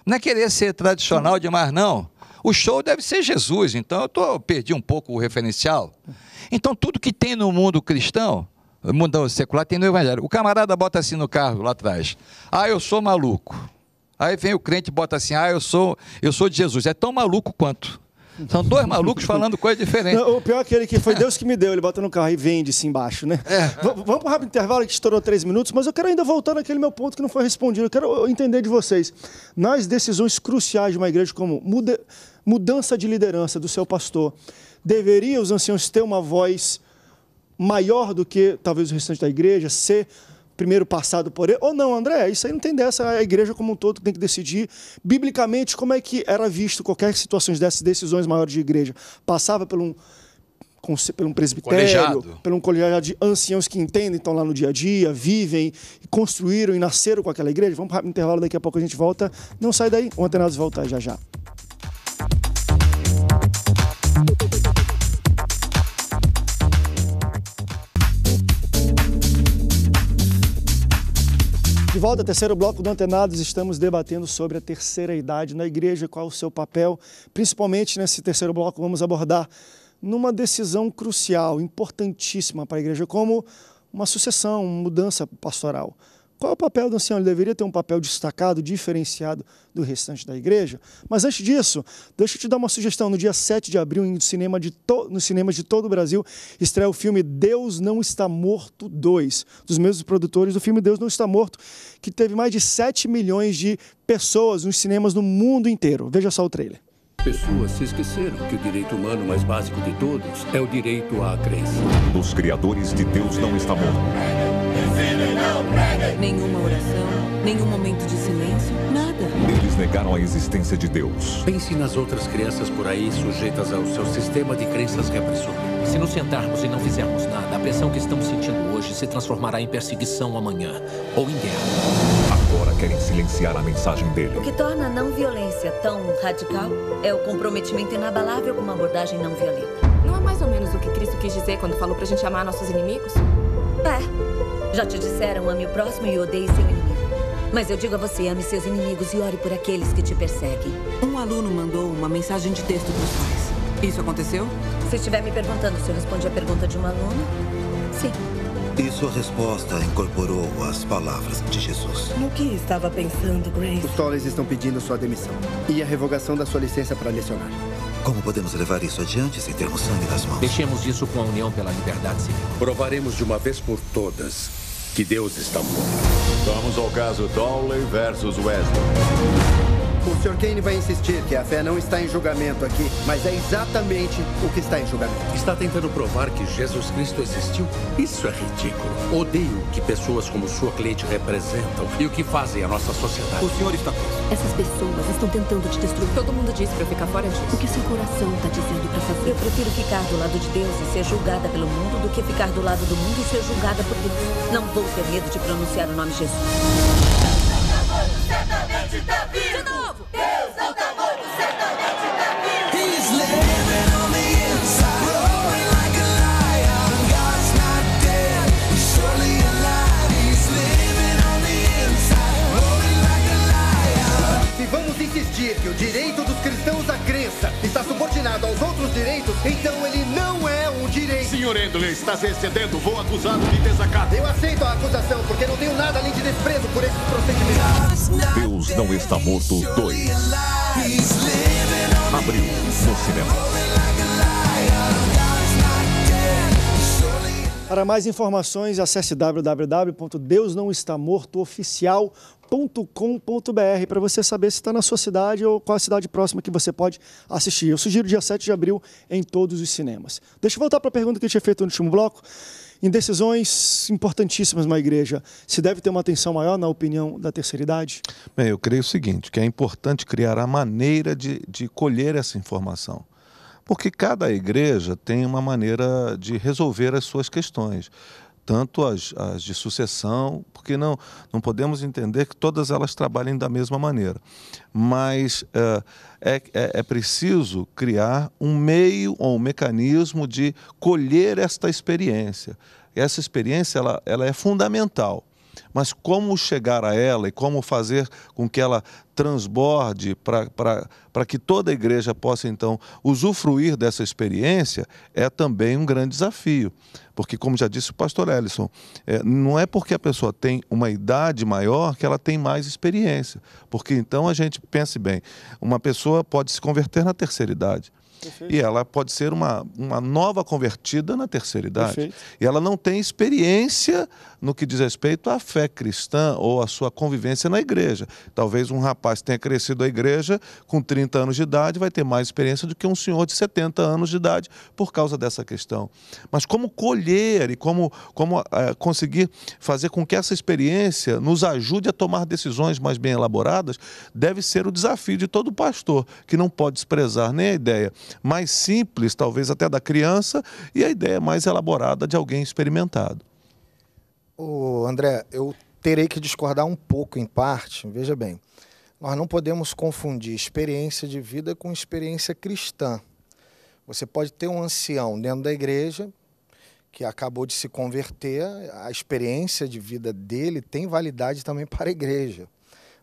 Não é querer ser tradicional demais, não. O show deve ser Jesus, então eu tô, perdi um pouco o referencial. Então tudo que tem no mundo cristão, no mundo secular, tem no evangelho. O camarada bota assim no carro lá atrás. Ah, eu sou maluco. Aí vem o crente e bota assim: "Ah, eu sou, eu sou de Jesus". É tão maluco quanto. São dois malucos falando coisas diferentes. o pior é aquele que foi Deus que me deu, ele bota no carro e vende-se assim embaixo, né? É. Vamos para um rápido intervalo que estourou três minutos, mas eu quero ainda voltar naquele meu ponto que não foi respondido. Eu quero entender de vocês. Nas decisões cruciais de uma igreja como muda, mudança de liderança do seu pastor, deveria os anciãos ter uma voz maior do que talvez o restante da igreja, ser primeiro passado por ele. Ou não, André, isso aí não tem dessa. É a igreja como um todo tem que decidir. Biblicamente, como é que era visto qualquer situação dessas decisões maiores de igreja? Passava por um pelo um presbitério, colegiado. pelo um colegiado de anciãos que entendem, estão lá no dia a dia, vivem, construíram e nasceram com aquela igreja. Vamos para o intervalo, daqui a pouco a gente volta. Não sai daí, o Antenados volta já já. De volta ao terceiro bloco do Antenados, estamos debatendo sobre a terceira idade na igreja, qual o seu papel. Principalmente nesse terceiro bloco, vamos abordar numa decisão crucial, importantíssima para a igreja, como uma sucessão, uma mudança pastoral. Qual é o papel do ancião? Ele deveria ter um papel destacado, diferenciado do restante da igreja. Mas antes disso, deixa eu te dar uma sugestão. No dia 7 de abril, no cinema de to... nos cinemas de todo o Brasil, estreia o filme Deus Não Está Morto 2, dos mesmos produtores do filme Deus Não Está Morto, que teve mais de 7 milhões de pessoas nos cinemas no mundo inteiro. Veja só o trailer. Pessoas se esqueceram que o direito humano mais básico de todos é o direito à crença. Dos criadores de Deus não está morto Nenhuma oração, nenhum momento de silêncio, nada. Eles negaram a existência de Deus. Pense nas outras crianças por aí sujeitas ao seu sistema de crenças repressor. Se nos sentarmos e não fizermos nada, a pressão que estamos sentindo hoje se transformará em perseguição amanhã ou em guerra. Agora querem silenciar a mensagem dele. O que torna a não violência tão radical é o comprometimento inabalável com uma abordagem não violenta. Não é mais ou menos o que Cristo quis dizer quando falou pra gente amar nossos inimigos? É. Já te disseram, ame o próximo e odeie seu inimigo. Mas eu digo a você, ame seus inimigos e ore por aqueles que te perseguem. Um aluno mandou uma mensagem de texto para os pais. Isso aconteceu? Se estiver me perguntando se eu respondi a pergunta de um aluno, sim. E sua resposta incorporou as palavras de Jesus. No que estava pensando, Grace? Os Tollers estão pedindo sua demissão e a revogação da sua licença para lecionar. Como podemos levar isso adiante sem termos sangue nas mãos? Deixemos isso com a União pela Liberdade Civil. Provaremos de uma vez por todas que Deus está morto. Vamos ao caso Dowley versus Wesley. O Sr. Kane vai insistir que a fé não está em julgamento aqui, mas é exatamente o que está em julgamento. Está tentando provar que Jesus Cristo existiu? Isso é ridículo. Odeio que pessoas como sua cliente representam e o que fazem a nossa sociedade. O senhor está preso. Essas pessoas estão tentando te destruir. Todo mundo diz para eu ficar fora disso. O que seu coração está dizendo para fazer? Eu prefiro ficar do lado de Deus e ser julgada pelo mundo do que ficar do lado do mundo e ser julgada por Deus. Não vou ter medo de pronunciar o nome Jesus. Certamente Davi! decidir que o direito dos cristãos à crença está subordinado aos outros direitos, então ele não é um direito. Senhor Endler, está se excedendo. Vou acusá-lo de desacato. Eu aceito a acusação, porque não tenho nada além de desprezo por esses procedimentos. Deus não está morto 2. Abril, no cinema. Para mais informações, acesse www.deusnãoestamortooficial.com www.cinemaplus.com.br para você saber se está na sua cidade ou qual a cidade próxima que você pode assistir. Eu sugiro dia 7 de abril em todos os cinemas. Deixa eu voltar para a pergunta que eu tinha feito no último bloco. Em decisões importantíssimas na igreja, se deve ter uma atenção maior na opinião da terceira idade? Bem, eu creio o seguinte, que é importante criar a maneira de, de colher essa informação. Porque cada igreja tem uma maneira de resolver as suas questões tanto as, as de sucessão, porque não, não podemos entender que todas elas trabalhem da mesma maneira. Mas eh, é, é, é, preciso criar um meio ou um mecanismo de colher esta experiência. Essa experiência ela, ela é fundamental mas como chegar a ela e como fazer com que ela transborde para que toda a igreja possa então usufruir dessa experiência é também um grande desafio. Porque, como já disse o pastor Ellison, é, não é porque a pessoa tem uma idade maior que ela tem mais experiência. Porque então a gente pense bem: uma pessoa pode se converter na terceira idade Perfeito. E ela pode ser uma, uma nova convertida na terceira idade. Perfeito. E ela não tem experiência no que diz respeito à fé cristã ou à sua convivência na igreja. Talvez um rapaz tenha crescido a igreja com 30 anos de idade, vai ter mais experiência do que um senhor de 70 anos de idade por causa dessa questão. Mas como colher e como, como é, conseguir fazer com que essa experiência nos ajude a tomar decisões mais bem elaboradas, deve ser o desafio de todo pastor, que não pode desprezar nem a ideia mais simples, talvez até da criança, e a ideia é mais elaborada de alguém experimentado. Ô, André, eu terei que discordar um pouco em parte. Veja bem, nós não podemos confundir experiência de vida com experiência cristã. Você pode ter um ancião dentro da igreja que acabou de se converter, a experiência de vida dele tem validade também para a igreja.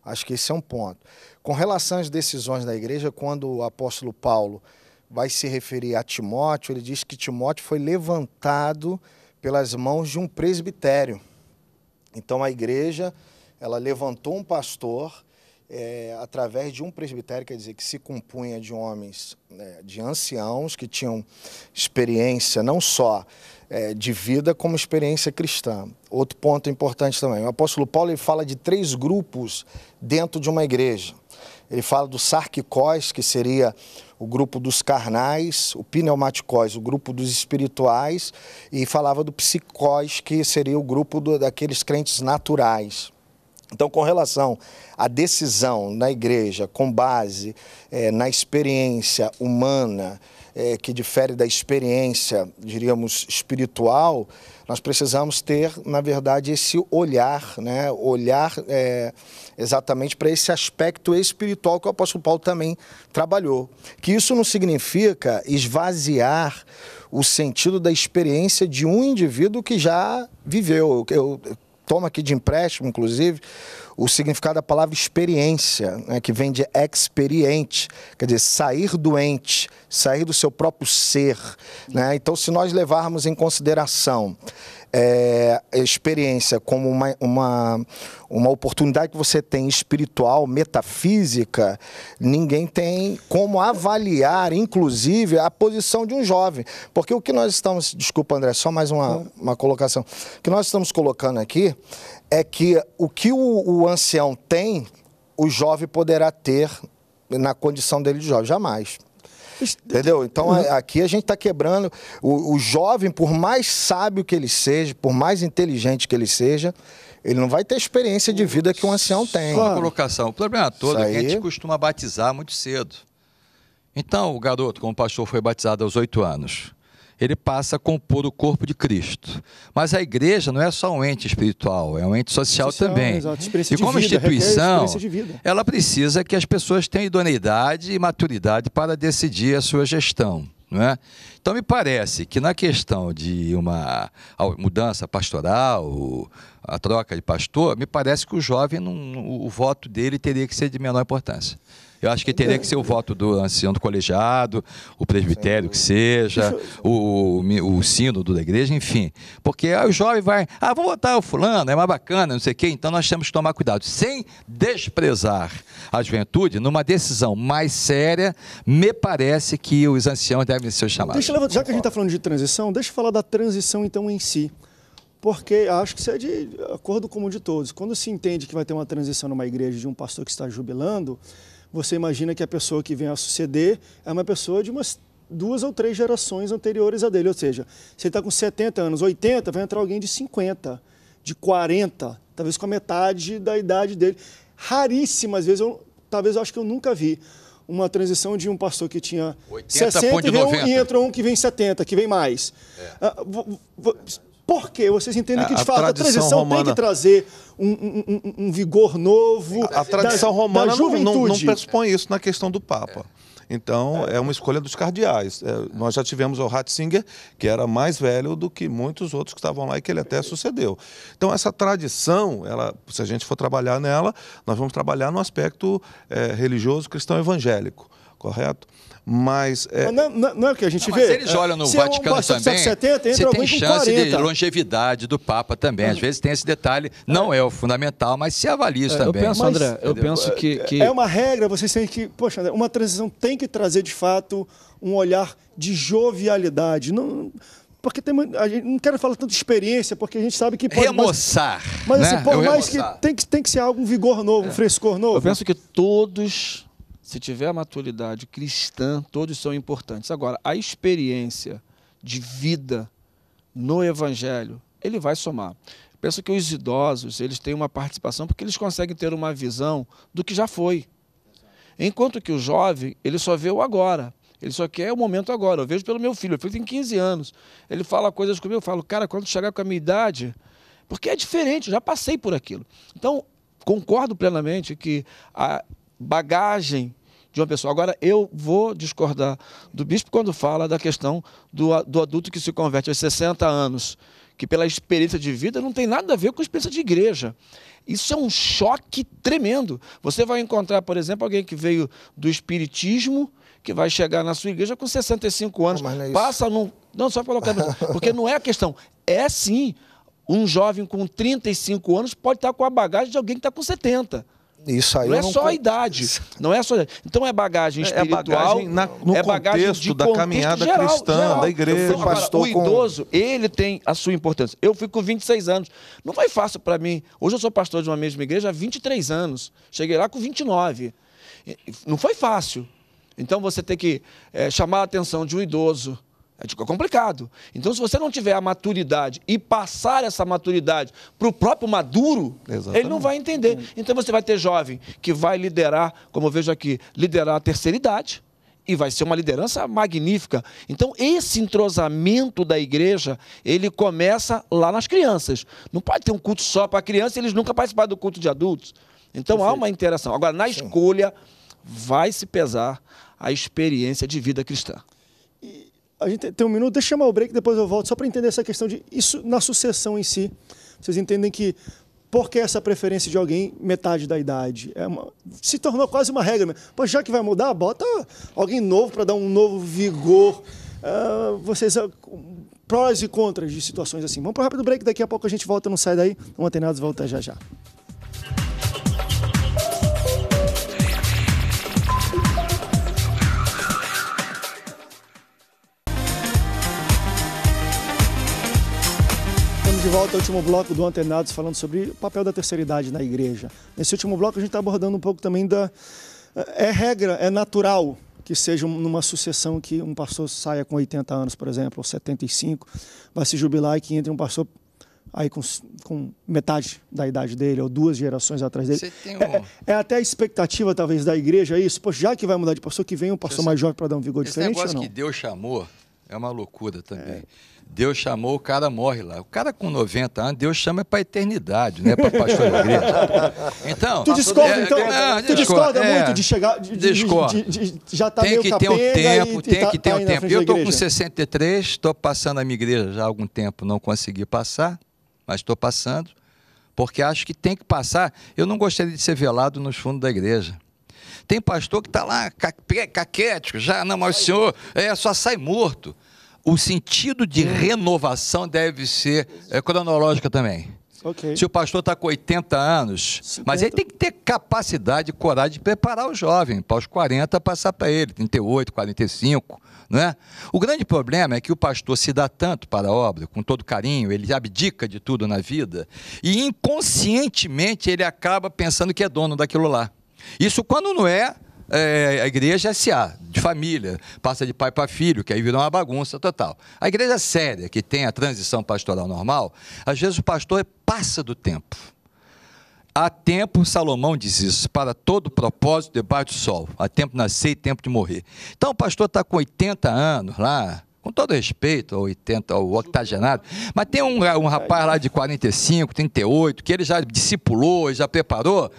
Acho que esse é um ponto. Com relação às decisões da igreja, quando o apóstolo Paulo vai se referir a Timóteo, ele diz que Timóteo foi levantado pelas mãos de um presbitério. Então a igreja, ela levantou um pastor é, através de um presbitério, quer dizer, que se compunha de homens, né, de anciãos que tinham experiência não só é, de vida, como experiência cristã. Outro ponto importante também, o apóstolo Paulo ele fala de três grupos dentro de uma igreja. Ele fala do sarquicós, que seria o grupo dos carnais, o pneumaticós, o grupo dos espirituais, e falava do psicós, que seria o grupo do, daqueles crentes naturais. Então, com relação à decisão na igreja, com base é, na experiência humana, é, que difere da experiência, diríamos, espiritual, nós precisamos ter, na verdade, esse olhar, né? olhar é, exatamente para esse aspecto espiritual que o apóstolo Paulo também trabalhou. Que isso não significa esvaziar o sentido da experiência de um indivíduo que já viveu. Eu, eu tomo aqui de empréstimo, inclusive, o significado da palavra experiência, né, que vem de experiente, quer dizer, sair doente, sair do seu próprio ser. Né? Então, se nós levarmos em consideração é, experiência como uma, uma, uma oportunidade que você tem espiritual, metafísica, ninguém tem como avaliar, inclusive, a posição de um jovem. Porque o que nós estamos, desculpa André, só mais uma, uma colocação, o que nós estamos colocando aqui é que o que o, o ancião tem, o jovem poderá ter na condição dele de jovem, jamais. Entendeu? Então é, aqui a gente está quebrando. O, o, jovem, por mais sábio que ele seja, por mais inteligente que ele seja, ele não vai ter a experiência de vida que um ancião tem. uma colocação. O problema todo aí... é que a gente costuma batizar muito cedo. Então, o garoto, como pastor, foi batizado aos oito anos ele passa a compor o corpo de Cristo. Mas a igreja não é só um ente espiritual, é um ente social, social também. E como vida, instituição, ela precisa que as pessoas tenham idoneidade e maturidade para decidir a sua gestão. É? Então, me parece que na questão de uma mudança pastoral, a troca de pastor, me parece que o jovem, não, o voto dele teria que ser de menor importância. Eu acho que teria que ser o voto do ancião do colegiado, o presbitério que seja, o, o, sínodo da igreja, enfim. Porque aí o jovem vai, ah, vou votar o fulano, é mais bacana, não sei o quê, então nós temos que tomar cuidado, sem desprezar a juventude, numa decisão mais séria, me parece que os anciãos devem ser chamados. Deixa, já que a gente está falando de transição, deixa eu falar da transição então em si porque acho que isso é de acordo comum de todos. Quando se entende que vai ter uma transição numa igreja de um pastor que está jubilando, você imagina que a pessoa que vem a suceder é uma pessoa de umas duas ou três gerações anteriores a dele. Ou seja, se ele está com 70 anos, 80, vai entrar alguém de 50, de 40, talvez com a metade da idade dele. Raríssimas vezes, eu, talvez eu acho que eu nunca vi uma transição de um pastor que tinha 60 e, um, e entra um que vem 70, que vem mais. É. Ah, porque vocês entendem que, de a fato, a transição romana... tem que trazer um, um, um, vigor novo. A, a tradição da, romana da não, não, não, pressupõe isso na questão do Papa. Então, é, é uma escolha dos cardeais. É, nós já tivemos o Ratzinger, que era mais velho do que muitos outros que estavam lá e que ele até sucedeu. Então, essa tradição, ela, se a gente for trabalhar nela, nós vamos trabalhar no aspecto é, religioso cristão evangélico, correto? Mas é... Não, é, não, é, não, é o que a gente não, vê. Mas eles é, olham no se Vaticano é um também. 70, entra tem chance de longevidade do Papa também. Às vezes tem esse detalhe, não é, é o fundamental, mas se avalia isso é, também. Eu penso, mas, André, eu entendeu? penso que, que, É uma regra, vocês têm que. Poxa, André, uma transição tem que trazer de fato um olhar de jovialidade. Não. Porque tem, a gente, não quero falar tanto de experiência, porque a gente sabe que pode. Remoçar. Mas, mas assim, né? assim, por mais remoçar. que tem, que tem que ser algum vigor novo, um frescor novo. Eu penso que todos se tiver a maturidade cristã, todos são importantes. Agora, a experiência de vida no evangelho, ele vai somar. Penso que os idosos, eles têm uma participação porque eles conseguem ter uma visão do que já foi. Enquanto que o jovem, ele só vê o agora. Ele só quer o momento agora. Eu vejo pelo meu filho. ele tem 15 anos. Ele fala coisas comigo. Eu falo, cara, quando chegar com a minha idade. Porque é diferente, eu já passei por aquilo. Então, concordo plenamente que a bagagem de uma pessoa. Agora, eu vou discordar do bispo quando fala da questão do, do adulto que se converte aos 60 anos, que pela experiência de vida não tem nada a ver com a experiência de igreja. Isso é um choque tremendo. Você vai encontrar, por exemplo, alguém que veio do espiritismo, que vai chegar na sua igreja com 65 anos, não, é passa num. Não, só colocar. Porque não é a questão. É sim. Um jovem com 35 anos pode estar com a bagagem de alguém que está com 70. Isso aí não é não só con... a idade. Não é só. Então é bagagem é espiritual. É bagagem na, no é bagagem contexto da contexto caminhada geral, cristã, geral. da igreja. Então, agora, o idoso, com... ele tem a sua importância. Eu fico com 26 anos. Não foi fácil para mim. Hoje eu sou pastor de uma mesma igreja há 23 anos. Cheguei lá com 29. Não foi fácil. Então você tem que é, chamar a atenção de um idoso é complicado. Então, se você não tiver a maturidade e passar essa maturidade para o próprio maduro, Exatamente. ele não vai entender. Então, você vai ter jovem que vai liderar, como eu vejo aqui, liderar a terceira idade e vai ser uma liderança magnífica. Então, esse entrosamento da igreja, ele começa lá nas crianças. Não pode ter um culto só para criança, eles nunca participar do culto de adultos. Então, Perfeito. há uma interação. Agora, na Sim. escolha, vai se pesar a experiência de vida cristã. A gente tem um minuto, deixa eu chamar o break, depois eu volto, só para entender essa questão de isso na sucessão em si. Vocês entendem que por que essa preferência de alguém metade da idade? É uma, se tornou quase uma regra. Pois já que vai mudar, bota alguém novo para dar um novo vigor. Uh, vocês, uh, prós e contras de situações assim. Vamos para o rápido break, daqui a pouco a gente volta, não sai daí. O Antenados volta já já. de volta ao último bloco do Antenados, falando sobre o papel da terceira idade na igreja. Nesse último bloco, a gente está abordando um pouco também da. Eh, é regra, é natural que seja numa sucessão que um pastor saia com 80 anos, por exemplo, ou 75, vai se jubilar e que entre um pastor aí com, com metade da idade dele, ou duas gerações atrás dele. É, um... É, é, até a expectativa, talvez, da igreja isso. Poxa, já que vai mudar de pastor, que vem um pastor mais jovem para dar um vigor Esse diferente. Esse negócio que Deus chamou é uma loucura também. É. Deus chamou, o cara morre lá. O cara com 90 anos, Deus chama para a eternidade, né? Para pastor igreja. Então. Tu discorda, é, então? Não, é, tu discorda é, muito de chegar. De, discorda. De, de, já tá tem que ter o tempo, e, tá, tem e que tá, ter o tempo. Eu estou com 63, estou passando a minha igreja já há algum tempo, não consegui passar, mas estou passando, porque acho que tem que passar. Eu não gostaria de ser velado nos fundos da igreja. Tem pastor que está lá caquético, já, não, mas o senhor é, só sai morto. O sentido de renovação deve ser é, cronológica também. Okay. Se o pastor está com 80 anos, 50. mas ele tem que ter capacidade e coragem de preparar o jovem para os 40 passar para ele, 38, 45. Né? O grande problema é que o pastor se dá tanto para a obra, com todo carinho, ele abdica de tudo na vida, e inconscientemente ele acaba pensando que é dono daquilo lá. Isso quando não é, é a igreja é SA, de família, passa de pai para filho, que aí virou uma bagunça total. A igreja séria, que tem a transição pastoral normal, às vezes o pastor passa do tempo. Há tempo, Salomão diz isso, para todo propósito debaixo do sol. Há tempo de nascer e tempo de morrer. Então o pastor está com 80 anos lá, com todo respeito ao 80, ao octogenário, mas tem um, um rapaz lá de 45, 38, que ele já discipulou, já preparou.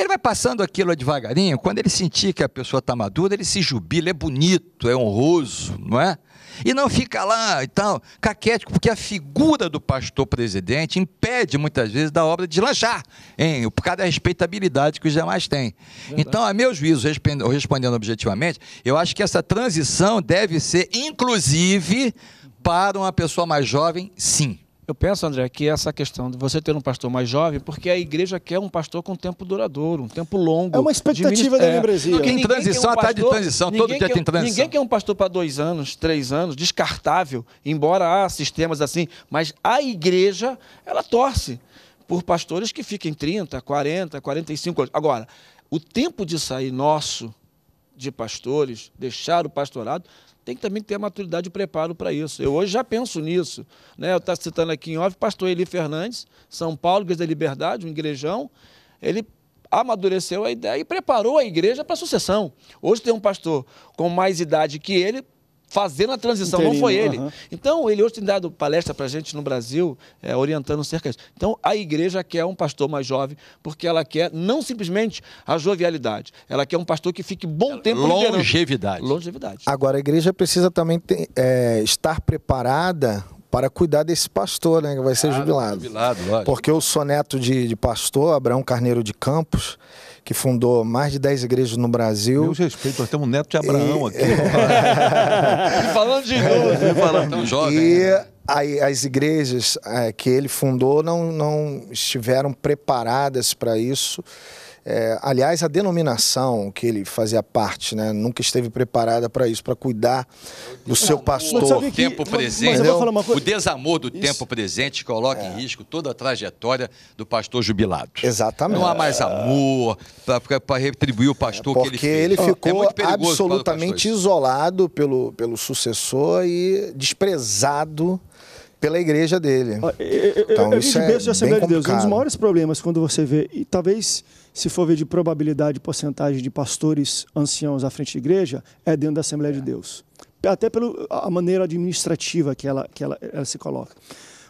Ele vai passando aquilo devagarinho, quando ele sentir que a pessoa está madura, ele se jubila, é bonito, é honroso, não é? E não fica lá e tal, caquético, porque a figura do pastor presidente impede muitas vezes da obra de lanchar, hein? por causa da respeitabilidade que os demais têm. Verdade. Então, a meu juízo, respondendo objetivamente, eu acho que essa transição deve ser, inclusive, para uma pessoa mais jovem, sim. Eu penso, André, que essa questão de você ter um pastor mais jovem, porque a igreja quer um pastor com tempo duradouro, um tempo longo. É uma expectativa da membresia. É, em transição, um tá pastor, de transição, todo dia quer, tem transição. Ninguém quer um pastor para dois anos, três anos, descartável, embora há sistemas assim, mas a igreja, ela torce por pastores que fiquem 30, 40, 45 anos. Agora, o tempo de sair nosso de pastores, deixar o pastorado, tem que também ter a maturidade e preparo para isso. Eu hoje já penso nisso. Né? Eu estou tá citando aqui em off, pastor Eli Fernandes, São Paulo, Igreja da Liberdade, um igrejão. Ele amadureceu a ideia e preparou a igreja para a sucessão. Hoje tem um pastor com mais idade que ele, fazendo a transição, Interino, não foi ele. Uh -huh. Então, ele hoje tem dado palestra para gente no Brasil, é, orientando cerca disso. Então, a igreja quer um pastor mais jovem, porque ela quer não simplesmente a jovialidade, ela quer um pastor que fique bom tempo Longevidade. Longevidade. Agora, a igreja precisa também ter, é, estar preparada para cuidar desse pastor, né, que vai ser ah, jubilado. jubilado Porque eu sou neto de, de pastor, Abraão Carneiro de Campos, que fundou mais de 10 igrejas no Brasil. Meus respeito, nós temos um neto de Abraão e... aqui. falando de novo, né? falando tão jovem. E né? aí, as igrejas é, que ele fundou não, não estiveram preparadas para isso. É, aliás, a denominação que ele fazia parte, né, nunca esteve preparada para isso, para cuidar do seu pastor. O tempo presente, o desamor do isso. tempo presente coloca é. em risco toda a trajetória do pastor jubilado. Exatamente. Não há mais é. amor para retribuir o pastor é que ele fez. Porque ele ficou é absolutamente isolado pelo, pelo sucessor e desprezado pela igreja dele. Eu, eu, então, eu, eu isso é bem De Deus, um dos maiores problemas quando você vê, e talvez se for ver de probabilidade, porcentagem de pastores anciãos à frente de igreja, é dentro da Assembleia é. de Deus. Até pela maneira administrativa que, ela, que ela, ela se coloca.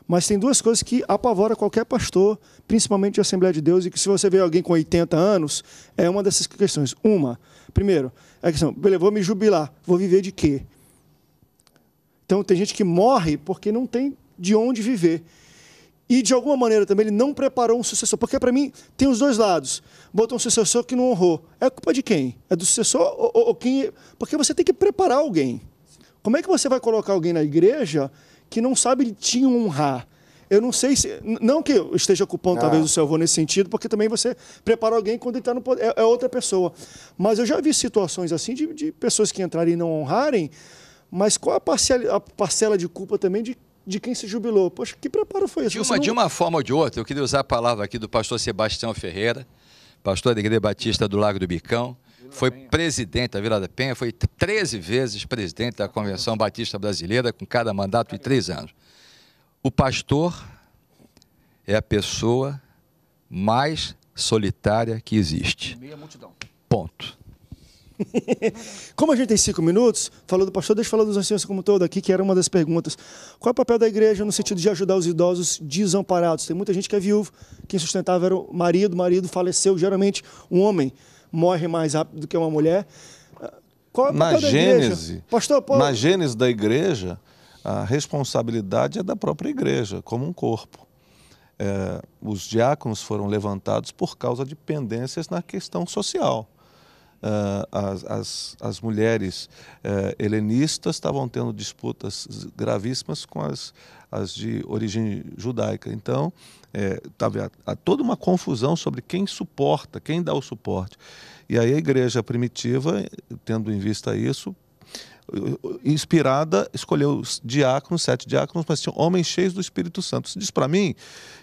Mas tem duas coisas que apavora qualquer pastor, principalmente de Assembleia de Deus, e que se você vê alguém com 80 anos, é uma dessas questões. Uma, primeiro, é a questão, beleza, vou me jubilar, vou viver de quê? Então tem gente que morre porque não tem de onde viver. E, de alguma maneira, também ele não preparou um sucessor. Porque, para mim, tem os dois lados. Botou um sucessor que não honrou. É culpa de quem? É do sucessor ou, ou, ou quem. É? Porque você tem que preparar alguém. Como é que você vai colocar alguém na igreja que não sabe te honrar? Eu não sei se. Não que eu esteja culpando ah. talvez, o seu avô nesse sentido, porque também você prepara alguém quando ele está no poder. É, é, outra pessoa. Mas eu já vi situações assim de, de pessoas que entrarem e não honrarem, mas qual a, parcela, a parcela de culpa também de de quem se jubilou. Poxa, que preparo foi esse? De uma, não... de uma forma ou de outra, eu queria usar a palavra aqui do pastor Sebastião Ferreira, pastor da Igreja Batista do Lago do Bicão, Vila foi Penha. presidente da Vila da Penha, foi 13 vezes presidente da Convenção Batista Brasileira, com cada mandato de três anos. O pastor é a pessoa mais solitária que existe. Meia multidão. Ponto. como a gente tem cinco minutos, falou do pastor, deixa eu falar dos anciãos como todo aqui, que era uma das perguntas. Qual é o papel da igreja no sentido de ajudar os idosos desamparados? Tem muita gente que é viúvo, quem sustentava era o marido, o marido faleceu, geralmente um homem morre mais rápido do que uma mulher. Qual é o papel na da Gênese, igreja? Pastor, pô... Na Gênese da igreja, a responsabilidade é da própria igreja, como um corpo. É, os diáconos foram levantados por causa de pendências na questão social uh, as, as, as, mulheres uh, helenistas estavam tendo disputas gravíssimas com as, as de origem judaica. Então, estava eh, é, toda uma confusão sobre quem suporta, quem dá o suporte. E aí a igreja primitiva, tendo em vista isso, inspirada, escolheu os diáconos, sete diáconos, mas tinha homens cheios do Espírito Santo. Isso diz para mim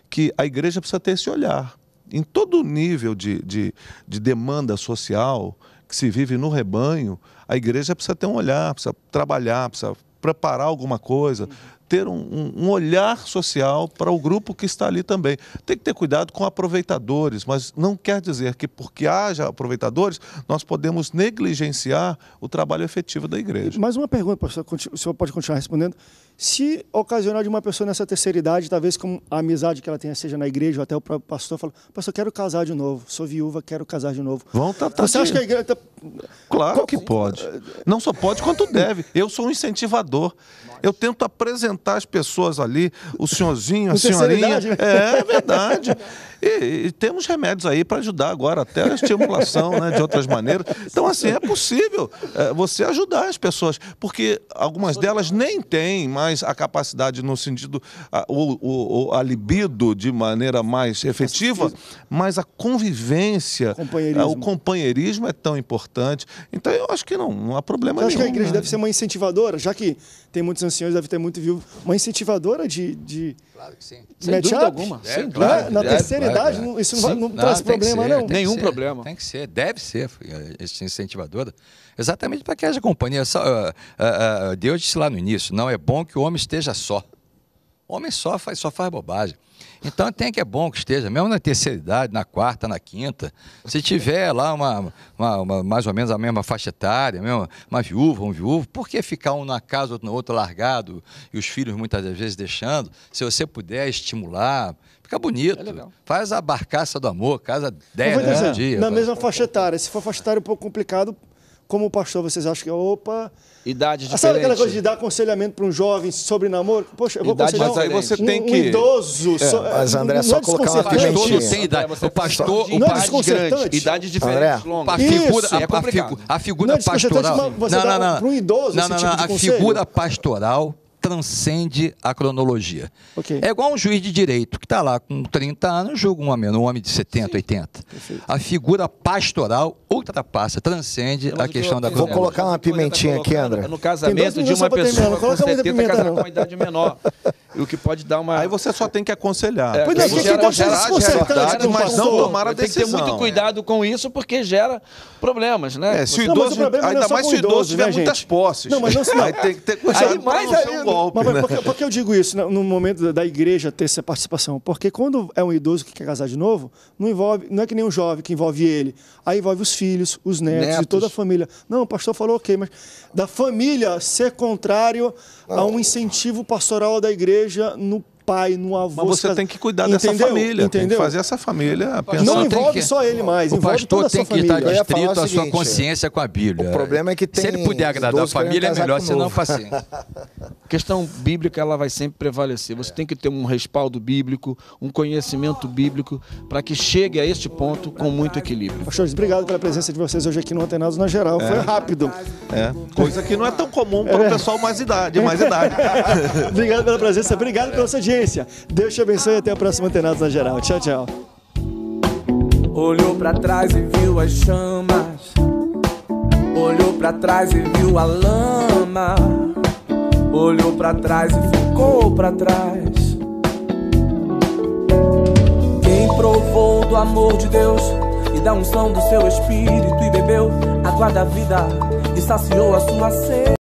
que a igreja precisa ter esse olhar em todo nível de, de, de demanda social que se vive no rebanho, a igreja precisa ter um olhar, precisa trabalhar, precisa preparar alguma coisa, ter um, um, olhar social para o grupo que está ali também. Tem que ter cuidado com aproveitadores, mas não quer dizer que porque haja aproveitadores, nós podemos negligenciar o trabalho efetivo da igreja. Mais uma pergunta, pastor, o senhor pode continuar respondendo. Se ocasionar de uma pessoa nessa terceira idade, talvez com a amizade que ela tenha, seja na igreja ou até o próprio pastor, fala, pastor, quero casar de novo, sou viúva, quero casar de novo. Vão tá, tá Você acha que a igreja, tá Claro que pode. Não só pode quanto deve. Eu sou um incentivador. Eu tento apresentar as pessoas ali, o senhorzinho, a senhorinha. Né? É, é verdade. E, e, temos remédios aí para ajudar agora, até a estimulação né, de outras maneiras. Então, assim, é possível é, você ajudar as pessoas, porque algumas delas nem têm mais a capacidade, no sentido, a, o, o, a libido de maneira mais efetiva, mas a convivência, companheirismo. É, o companheirismo é tão importante importante. Então eu acho que não, não há problema Você nenhum. Acho que a igreja né? deve ser uma incentivadora, já que tem muitos anciões, deve ter muito vivo, uma incentivadora de, de claro que sim. Sem dúvida alguma. É, sem claro, dúvida. Ah, na, terceira idade, é. isso não, não, não traz problema, ser, não. Nenhum ser, problema. Tem que ser, deve ser é, esse incentivadora, exatamente para que haja companhia. Ah, ah, Deus disse lá no início: não é bom que o homem esteja só. O homem só faz, só faz bobagem. Então tem que é bom que esteja, mesmo na terceira idade, na quarta, na quinta. Se tiver lá uma, uma, uma mais ou menos a mesma faixa etária, mesmo, uma viúva, um viúvo, por que ficar um na casa, outro no outro largado e os filhos muitas vezes deixando? Se você puder estimular, fica bonito. É Faz a barcaça do amor, casa 10 dias. Na mesma faixa etária. Se for faixa etária um pouco complicado, como pastor, vocês acham que, é opa... Idade diferente. Ah, sabe aquela coisa de dar aconselhamento para um jovem sobre namoro? Poxa, eu vou idade aconselhar mas aí você tem um, que... um idoso. É, só, mas, André, é só colocar uma pimentinha. Não tem idade. O pastor, o pastor é grande. Idade diferente. André. Longa. A figura, é a, é a, figura, não é pastoral... não, não, não. Para um idoso não, não, tipo não, não. A figura pastoral transcende a cronologia. Okay. É igual um juiz de direito que está lá com 30 anos, julga um homem, um homem de 70, Sim. 80. Perfeito. A figura pastoral ultrapassa, transcende a questão da cronologia. Vou colocar uma pimentinha aqui, André. No casamento de uma pessoa não com 70 pimenta, casar não. com uma idade menor. o que pode dar uma. Aí você só tem que aconselhar. É, pois é, que você gera, gera mas não tomar a decisão. Tem que ter muito cuidado com isso, porque gera problemas, né? É, se o idoso, não, o ainda é mais se o idoso tiver né, muitas posses. Não, mas não se... Aí tem que ter cuidado. Aí mais ainda golpe. Mas, né? por, que, por, que, eu digo isso né, no momento da igreja ter essa participação? Porque quando é um idoso que quer casar de novo, não envolve, não é que nem um jovem que envolve ele. Aí envolve os filhos, os netos, netos. e toda a família. Não, o pastor falou ok, mas da família ser contrário não. a um incentivo pastoral da igreja no pai, num avô. Mas você tem que cuidar entendeu? dessa família. Entendeu? Tem que fazer essa família pensar. Não envolve que... só ele mais, o pastor tem que estar distrito à sua consciência com a Bíblia. O problema é que tem Se ele puder agradar a família, é melhor, senão paciência. a questão bíblica ela vai sempre prevalecer. Você tem que ter um respaldo bíblico, um conhecimento bíblico, para que chegue a este ponto com muito equilíbrio. Pastores, obrigado pela presença de vocês hoje aqui no Antenados na Geral. É. Foi rápido. É. Coisa que não é tão comum para o é. pessoal mais idade, mais idade. obrigado pela presença, obrigado pela sua dia delícia. Deus te abençoe e até o próximo Antenados na Geral. Tchau, tchau. Olhou para trás e viu as chamas. Olhou para trás e viu a lama. Olhou para trás e ficou para trás. Quem provou do amor de Deus e da unção do seu espírito e bebeu água da vida e saciou a sua sede.